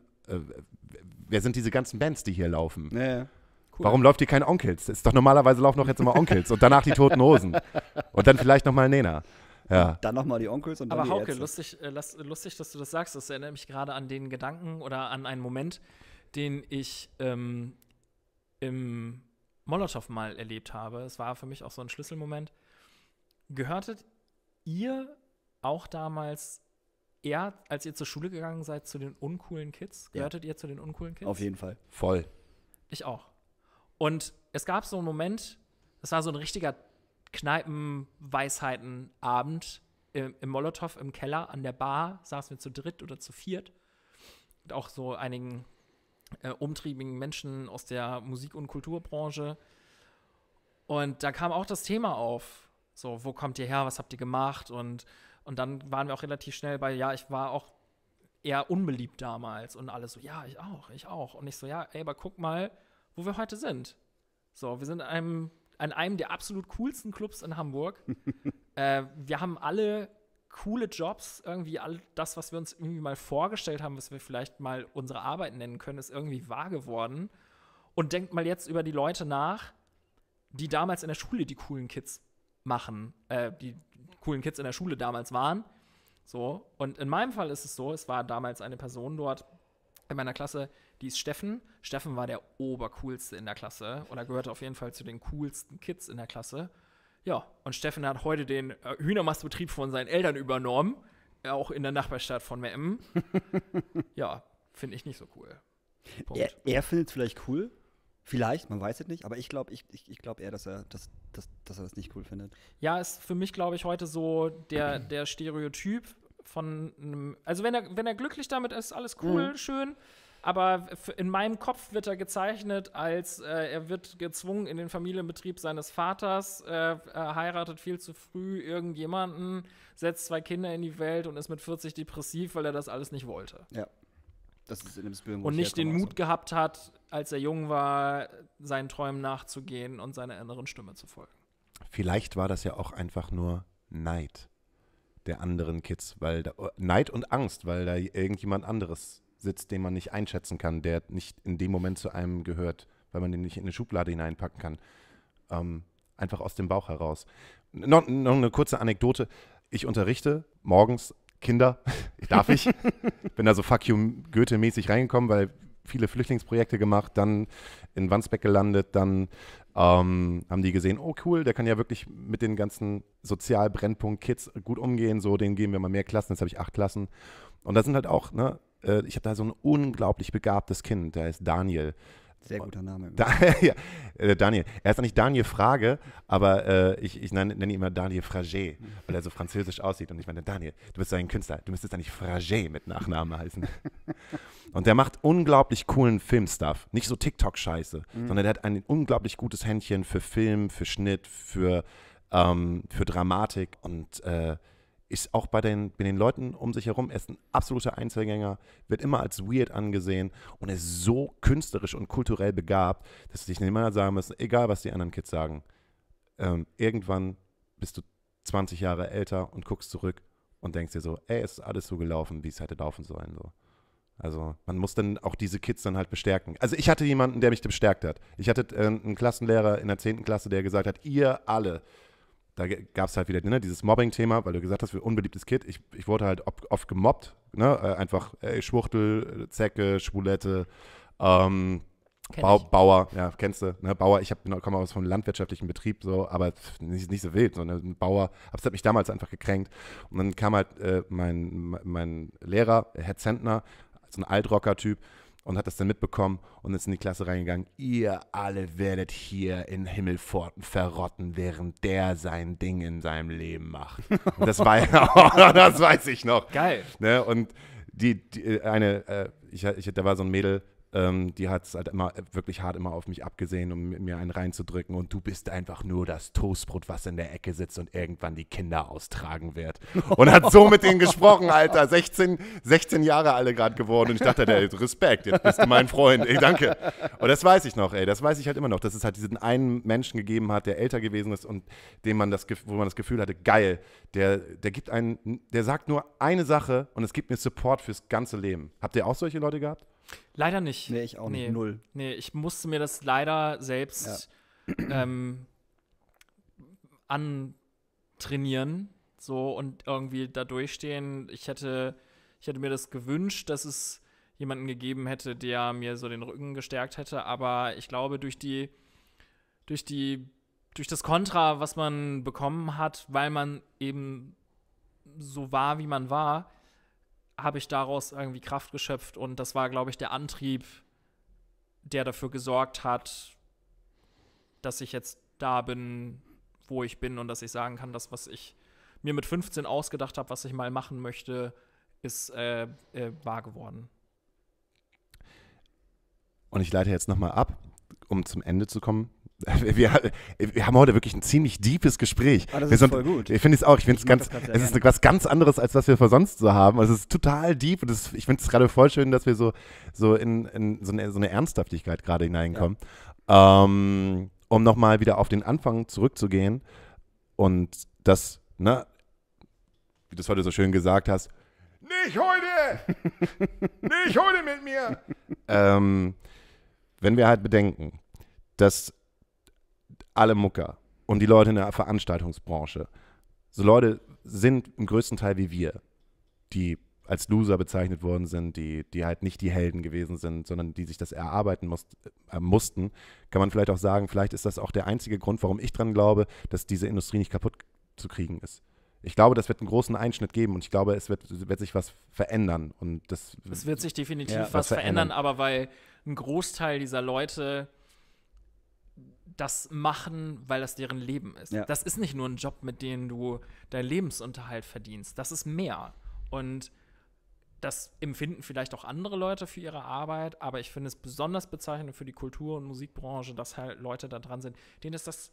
wer sind diese ganzen Bands, die hier laufen? Ja, ja. Cool. Warum läuft hier kein Onkels? Das ist doch normalerweise laufen noch jetzt immer Onkels und danach die Toten Hosen. Und dann vielleicht nochmal Nena. Ja. Dann nochmal die Onkels und dann Aber Hauke, lustig, äh, lustig, dass du das sagst. Das erinnert mich gerade an den Gedanken oder an einen Moment, den ich ähm, im Molotow mal erlebt habe. Es war für mich auch so ein Schlüsselmoment. Gehörtet ihr auch damals eher, als ihr zur Schule gegangen seid, zu den uncoolen Kids? Gehörtet ja. ihr zu den uncoolen Kids? Auf jeden Fall. Voll. Ich auch. Und es gab so einen Moment, das war so ein richtiger Kneipenweisheitenabend im, im Molotow im Keller an der Bar, saßen wir zu dritt oder zu viert und auch so einigen äh, umtriebigen Menschen aus der Musik- und Kulturbranche. Und da kam auch das Thema auf. So, wo kommt ihr her? Was habt ihr gemacht? Und, und dann waren wir auch relativ schnell bei, ja, ich war auch eher unbeliebt damals. Und alle so, ja, ich auch, ich auch. Und ich so, ja, ey, aber guck mal, wo wir heute sind. So, wir sind an einem, an einem der absolut coolsten Clubs in Hamburg. äh, wir haben alle coole Jobs, irgendwie all das, was wir uns irgendwie mal vorgestellt haben, was wir vielleicht mal unsere Arbeit nennen können, ist irgendwie wahr geworden. Und denkt mal jetzt über die Leute nach, die damals in der Schule die coolen Kids machen, äh, die coolen Kids in der Schule damals waren. So, und in meinem Fall ist es so, es war damals eine Person dort in meiner Klasse, die ist Steffen. Steffen war der Obercoolste in der Klasse oder gehörte auf jeden Fall zu den coolsten Kids in der Klasse. Ja, und Steffen hat heute den äh, Hühnermastbetrieb von seinen Eltern übernommen, äh, auch in der Nachbarstadt von Meppen. ja, finde ich nicht so cool. Er, er findet es vielleicht cool, Vielleicht, man weiß es nicht, aber ich glaube ich, ich, ich glaub eher, dass er, dass, dass, dass er das nicht cool findet. Ja, ist für mich, glaube ich, heute so der, der Stereotyp von einem. Also, wenn er, wenn er glücklich damit ist, alles cool, mhm. schön aber in meinem Kopf wird er gezeichnet als, äh, er wird gezwungen in den Familienbetrieb seines Vaters, äh, heiratet viel zu früh irgendjemanden, setzt zwei Kinder in die Welt und ist mit 40 depressiv, weil er das alles nicht wollte. Ja. Das ist in dem Spiel, und nicht den Mut gehabt hat, als er jung war, seinen Träumen nachzugehen und seiner inneren Stimme zu folgen. Vielleicht war das ja auch einfach nur Neid der anderen Kids, weil da, äh, Neid und Angst, weil da irgendjemand anderes sitzt, den man nicht einschätzen kann, der nicht in dem Moment zu einem gehört, weil man den nicht in eine Schublade hineinpacken kann. Ähm, einfach aus dem Bauch heraus. Noch, noch eine kurze Anekdote. Ich unterrichte morgens Kinder, darf ich. Bin da so fuck you Goethe-mäßig reingekommen, weil viele Flüchtlingsprojekte gemacht, dann in Wandsbeck gelandet, dann ähm, haben die gesehen, oh cool, der kann ja wirklich mit den ganzen Sozialbrennpunkt-Kids gut umgehen, so, den geben wir mal mehr Klassen, jetzt habe ich acht Klassen. Und da sind halt auch ne, äh, ich habe da so ein unglaublich begabtes Kind, der heißt Daniel. Sehr guter Name. Da, ja, äh, Daniel. Er ist eigentlich Daniel Frage, aber äh, ich, ich nenne, nenne ihn immer Daniel Frage, weil er so französisch aussieht. Und ich meine, Daniel, du bist so ein Künstler. Du müsstest eigentlich Frage mit Nachnamen heißen. und der macht unglaublich coolen Filmstuff. Nicht so TikTok-Scheiße, mhm. sondern der hat ein unglaublich gutes Händchen für Film, für Schnitt, für, ähm, für Dramatik und äh, ist auch bei den, bei den Leuten um sich herum, er ist ein absoluter Einzelgänger, wird immer als weird angesehen und ist so künstlerisch und kulturell begabt, dass du dich nicht mehr sagen musst, egal was die anderen Kids sagen, ähm, irgendwann bist du 20 Jahre älter und guckst zurück und denkst dir so, ey, es ist alles so gelaufen, wie es hätte laufen sollen. So. Also man muss dann auch diese Kids dann halt bestärken. Also ich hatte jemanden, der mich bestärkt hat. Ich hatte äh, einen Klassenlehrer in der 10. Klasse, der gesagt hat, ihr alle da gab es halt wieder ne, dieses Mobbing-Thema, weil du gesagt hast, wir unbeliebtes Kind. Ich, ich wurde halt oft gemobbt, ne? Äh, einfach ey, Schwuchtel, Zecke, Schwulette, ähm, Bau, Bauer, ja, kennst du, ne? Bauer, ich komme aus einem landwirtschaftlichen Betrieb, so, aber nicht, nicht so wild, sondern Bauer, aber es hat mich damals einfach gekränkt. Und dann kam halt äh, mein, mein Lehrer, Herr Zentner, so ein Altrocker-Typ, und hat das dann mitbekommen und ist in die Klasse reingegangen. Ihr alle werdet hier in Himmelforten verrotten, während der sein Ding in seinem Leben macht. Und das war das weiß ich noch. Geil. Ne? Und die, die eine, äh, ich, ich, da war so ein Mädel, ähm, die hat es halt immer äh, wirklich hart immer auf mich abgesehen, um mir einen reinzudrücken. Und du bist einfach nur das Toastbrot, was in der Ecke sitzt und irgendwann die Kinder austragen wird. Und hat so mit denen gesprochen, Alter. 16, 16 Jahre alle gerade geworden. Und ich dachte, ey, Respekt, jetzt bist du mein Freund. Ey, danke. Und das weiß ich noch, ey. Das weiß ich halt immer noch, dass es halt diesen einen Menschen gegeben hat, der älter gewesen ist und dem man das, wo man das Gefühl hatte, geil, der, der gibt einen, der sagt nur eine Sache und es gibt mir Support fürs ganze Leben. Habt ihr auch solche Leute gehabt? Leider nicht. Nee, ich auch nee. nicht. Null. Nee, ich musste mir das leider selbst ja. ähm, antrainieren. So und irgendwie da durchstehen. Ich hätte, ich hätte mir das gewünscht, dass es jemanden gegeben hätte, der mir so den Rücken gestärkt hätte. Aber ich glaube, durch die, durch die, durch das Kontra, was man bekommen hat, weil man eben so war, wie man war, habe ich daraus irgendwie Kraft geschöpft und das war, glaube ich, der Antrieb, der dafür gesorgt hat, dass ich jetzt da bin, wo ich bin und dass ich sagen kann, das, was ich mir mit 15 ausgedacht habe, was ich mal machen möchte, ist äh, äh, wahr geworden. Und ich leite jetzt nochmal ab, um zum Ende zu kommen. wir, wir, haben heute wirklich ein ziemlich deepes Gespräch. Ah, das wir ist sind, voll gut. Ich finde es auch, ich finde es ganz, es ist was ganz anderes, als was wir sonst so haben. Also es ist total deep und das, ich finde es gerade voll schön, dass wir so, so in, in so, eine, so eine Ernsthaftigkeit gerade hineinkommen. Ja. Ähm, um nochmal wieder auf den Anfang zurückzugehen und das, ne, wie du es heute so schön gesagt hast, nicht heute! nicht heute mit mir! ähm, wenn wir halt bedenken, dass alle Mucker und die Leute in der Veranstaltungsbranche. So Leute sind im größten Teil wie wir, die als Loser bezeichnet worden sind, die, die halt nicht die Helden gewesen sind, sondern die sich das erarbeiten muss, äh, mussten, kann man vielleicht auch sagen, vielleicht ist das auch der einzige Grund, warum ich dran glaube, dass diese Industrie nicht kaputt zu kriegen ist. Ich glaube, das wird einen großen Einschnitt geben und ich glaube, es wird, wird sich was verändern. Und das es wird sich definitiv ja, was, verändern, verändern, aber weil ein Großteil dieser Leute das machen, weil das deren Leben ist. Ja. Das ist nicht nur ein Job, mit dem du deinen Lebensunterhalt verdienst. Das ist mehr. Und das empfinden vielleicht auch andere Leute für ihre Arbeit, aber ich finde es besonders bezeichnend für die Kultur- und Musikbranche, dass halt Leute da dran sind, denen ist das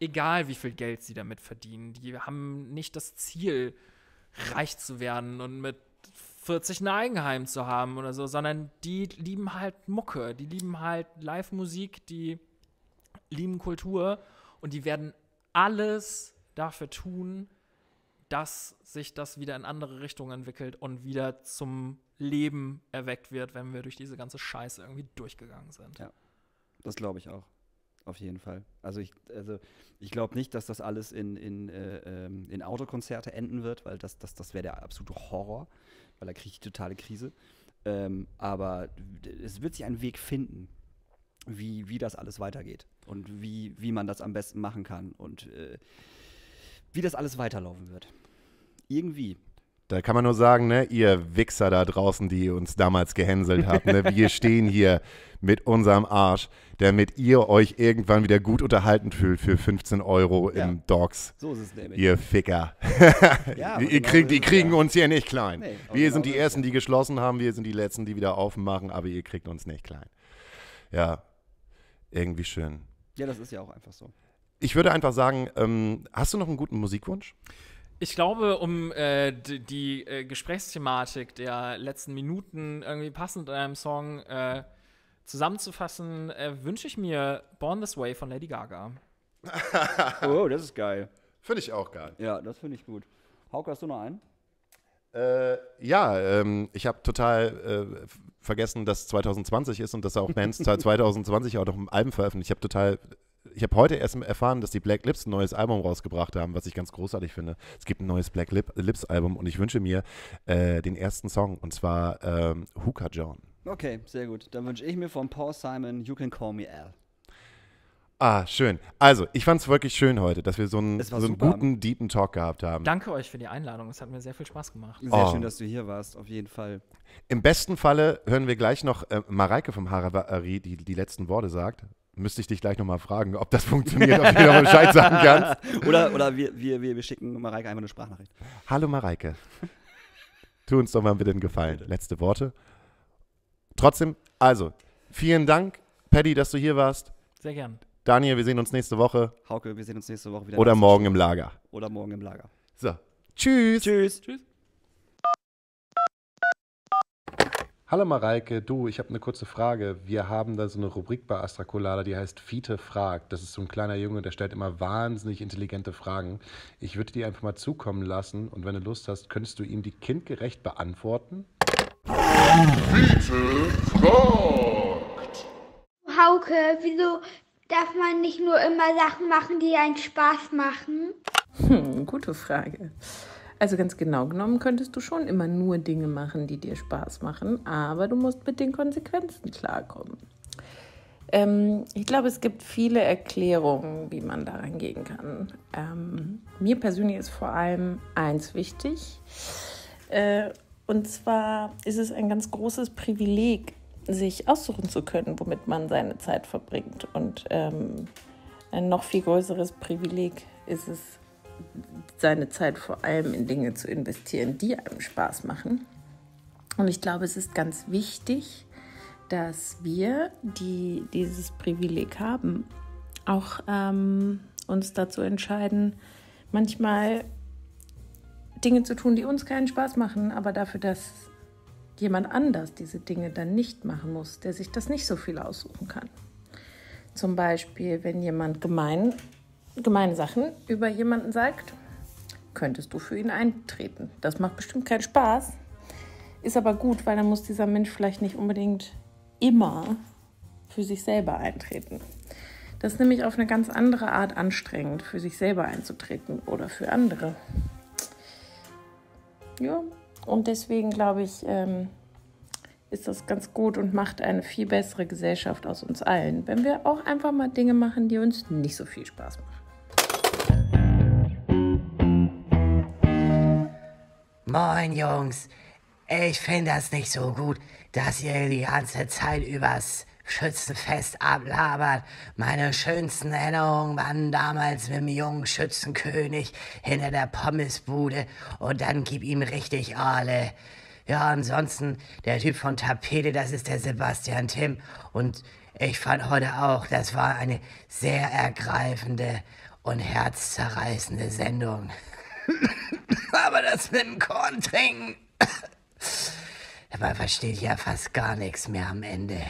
egal, wie viel Geld sie damit verdienen. Die haben nicht das Ziel, reich zu werden und mit 40 ein Eigenheim zu haben oder so, sondern die lieben halt Mucke, die lieben halt Live-Musik, die lieben Kultur und die werden alles dafür tun, dass sich das wieder in andere Richtungen entwickelt und wieder zum Leben erweckt wird, wenn wir durch diese ganze Scheiße irgendwie durchgegangen sind. Ja, das glaube ich auch. Auf jeden Fall. Also ich, also ich glaube nicht, dass das alles in, in, äh, ähm, in Autokonzerte enden wird, weil das, das, das wäre der absolute Horror, weil da kriege ich totale Krise. Ähm, aber es wird sich ein Weg finden, wie, wie das alles weitergeht und wie, wie man das am besten machen kann und äh, wie das alles weiterlaufen wird. Irgendwie. Da kann man nur sagen, ne, ihr Wichser da draußen, die uns damals gehänselt habt, ne, wir stehen hier mit unserem Arsch, damit ihr euch irgendwann wieder gut unterhalten fühlt für 15 Euro ja. im Dogs. So ist es nämlich. Ihr Ficker. Ja, ihr genau kriegt, die kriegen ja. uns hier nicht klein. Nee, wir genau sind die Ersten, die geschlossen haben, wir sind die Letzten, die wieder aufmachen, aber ihr kriegt uns nicht klein. Ja, irgendwie schön. Ja, das ist ja auch einfach so. Ich würde einfach sagen, ähm, hast du noch einen guten Musikwunsch? Ich glaube, um äh, die, die äh, Gesprächsthematik der letzten Minuten irgendwie passend in einem Song äh, zusammenzufassen, äh, wünsche ich mir Born This Way von Lady Gaga. oh, das ist geil. Finde ich auch geil. Ja, das finde ich gut. Hauke, hast du noch einen? Äh, ja, ähm, ich habe total äh, vergessen, dass 2020 ist und dass auch Bands 2020 auch noch ein Album veröffentlicht. Ich habe total ich habe heute erst erfahren, dass die Black Lips ein neues Album rausgebracht haben, was ich ganz großartig finde. Es gibt ein neues Black Lip Lips Album und ich wünsche mir äh, den ersten Song und zwar ähm, Hookah John. Okay, sehr gut. Dann wünsche ich mir von Paul Simon You Can Call Me Al. Ah, schön. Also, ich fand es wirklich schön heute, dass wir so einen, so einen guten, deepen Talk gehabt haben. Danke euch für die Einladung. Es hat mir sehr viel Spaß gemacht. Sehr oh. schön, dass du hier warst, auf jeden Fall. Im besten Falle hören wir gleich noch äh, Mareike vom Haravari, die die letzten Worte sagt. Müsste ich dich gleich nochmal fragen, ob das funktioniert, ob du noch Bescheid sagen kannst. Oder, oder wir, wir, wir schicken Mareike einmal eine Sprachnachricht. Hallo Mareike. tu uns doch mal bitte einen Gefallen. Bitte. Letzte Worte. Trotzdem, also, vielen Dank, Paddy, dass du hier warst. Sehr gern. Daniel, wir sehen uns nächste Woche. Hauke, wir sehen uns nächste Woche wieder. Oder morgen im Lager. Oder morgen im Lager. So. Tschüss. Tschüss. Tschüss. Hallo Mareike, du, ich habe eine kurze Frage. Wir haben da so eine Rubrik bei Astra die heißt Fiete fragt. Das ist so ein kleiner Junge, der stellt immer wahnsinnig intelligente Fragen. Ich würde die einfach mal zukommen lassen und wenn du Lust hast, könntest du ihm die kindgerecht beantworten? Fiete fragt! Hauke, wieso darf man nicht nur immer Sachen machen, die einen Spaß machen? Hm, gute Frage. Also ganz genau genommen könntest du schon immer nur Dinge machen, die dir Spaß machen, aber du musst mit den Konsequenzen klarkommen. Ähm, ich glaube, es gibt viele Erklärungen, wie man daran gehen kann. Ähm, mir persönlich ist vor allem eins wichtig. Äh, und zwar ist es ein ganz großes Privileg, sich aussuchen zu können, womit man seine Zeit verbringt. Und ähm, ein noch viel größeres Privileg ist es, seine Zeit vor allem in Dinge zu investieren, die einem Spaß machen. Und ich glaube, es ist ganz wichtig, dass wir, die dieses Privileg haben, auch ähm, uns dazu entscheiden, manchmal Dinge zu tun, die uns keinen Spaß machen, aber dafür, dass jemand anders diese Dinge dann nicht machen muss, der sich das nicht so viel aussuchen kann. Zum Beispiel, wenn jemand gemein, gemeine Sachen über jemanden sagt, könntest du für ihn eintreten. Das macht bestimmt keinen Spaß, ist aber gut, weil dann muss dieser Mensch vielleicht nicht unbedingt immer für sich selber eintreten. Das ist nämlich auf eine ganz andere Art anstrengend, für sich selber einzutreten oder für andere. Ja, und deswegen glaube ich, ähm, ist das ganz gut und macht eine viel bessere Gesellschaft aus uns allen, wenn wir auch einfach mal Dinge machen, die uns nicht so viel Spaß machen. Moin Jungs, ich finde das nicht so gut, dass ihr die ganze Zeit übers Schützenfest ablabert. Meine schönsten Erinnerungen waren damals mit dem jungen Schützenkönig hinter der Pommesbude und dann gib ihm richtig alle. Ja, ansonsten, der Typ von Tapete, das ist der Sebastian Tim. Und ich fand heute auch, das war eine sehr ergreifende und herzzerreißende Sendung. Aber das mit dem Korn trinken. Dabei verstehe ich ja fast gar nichts mehr am Ende.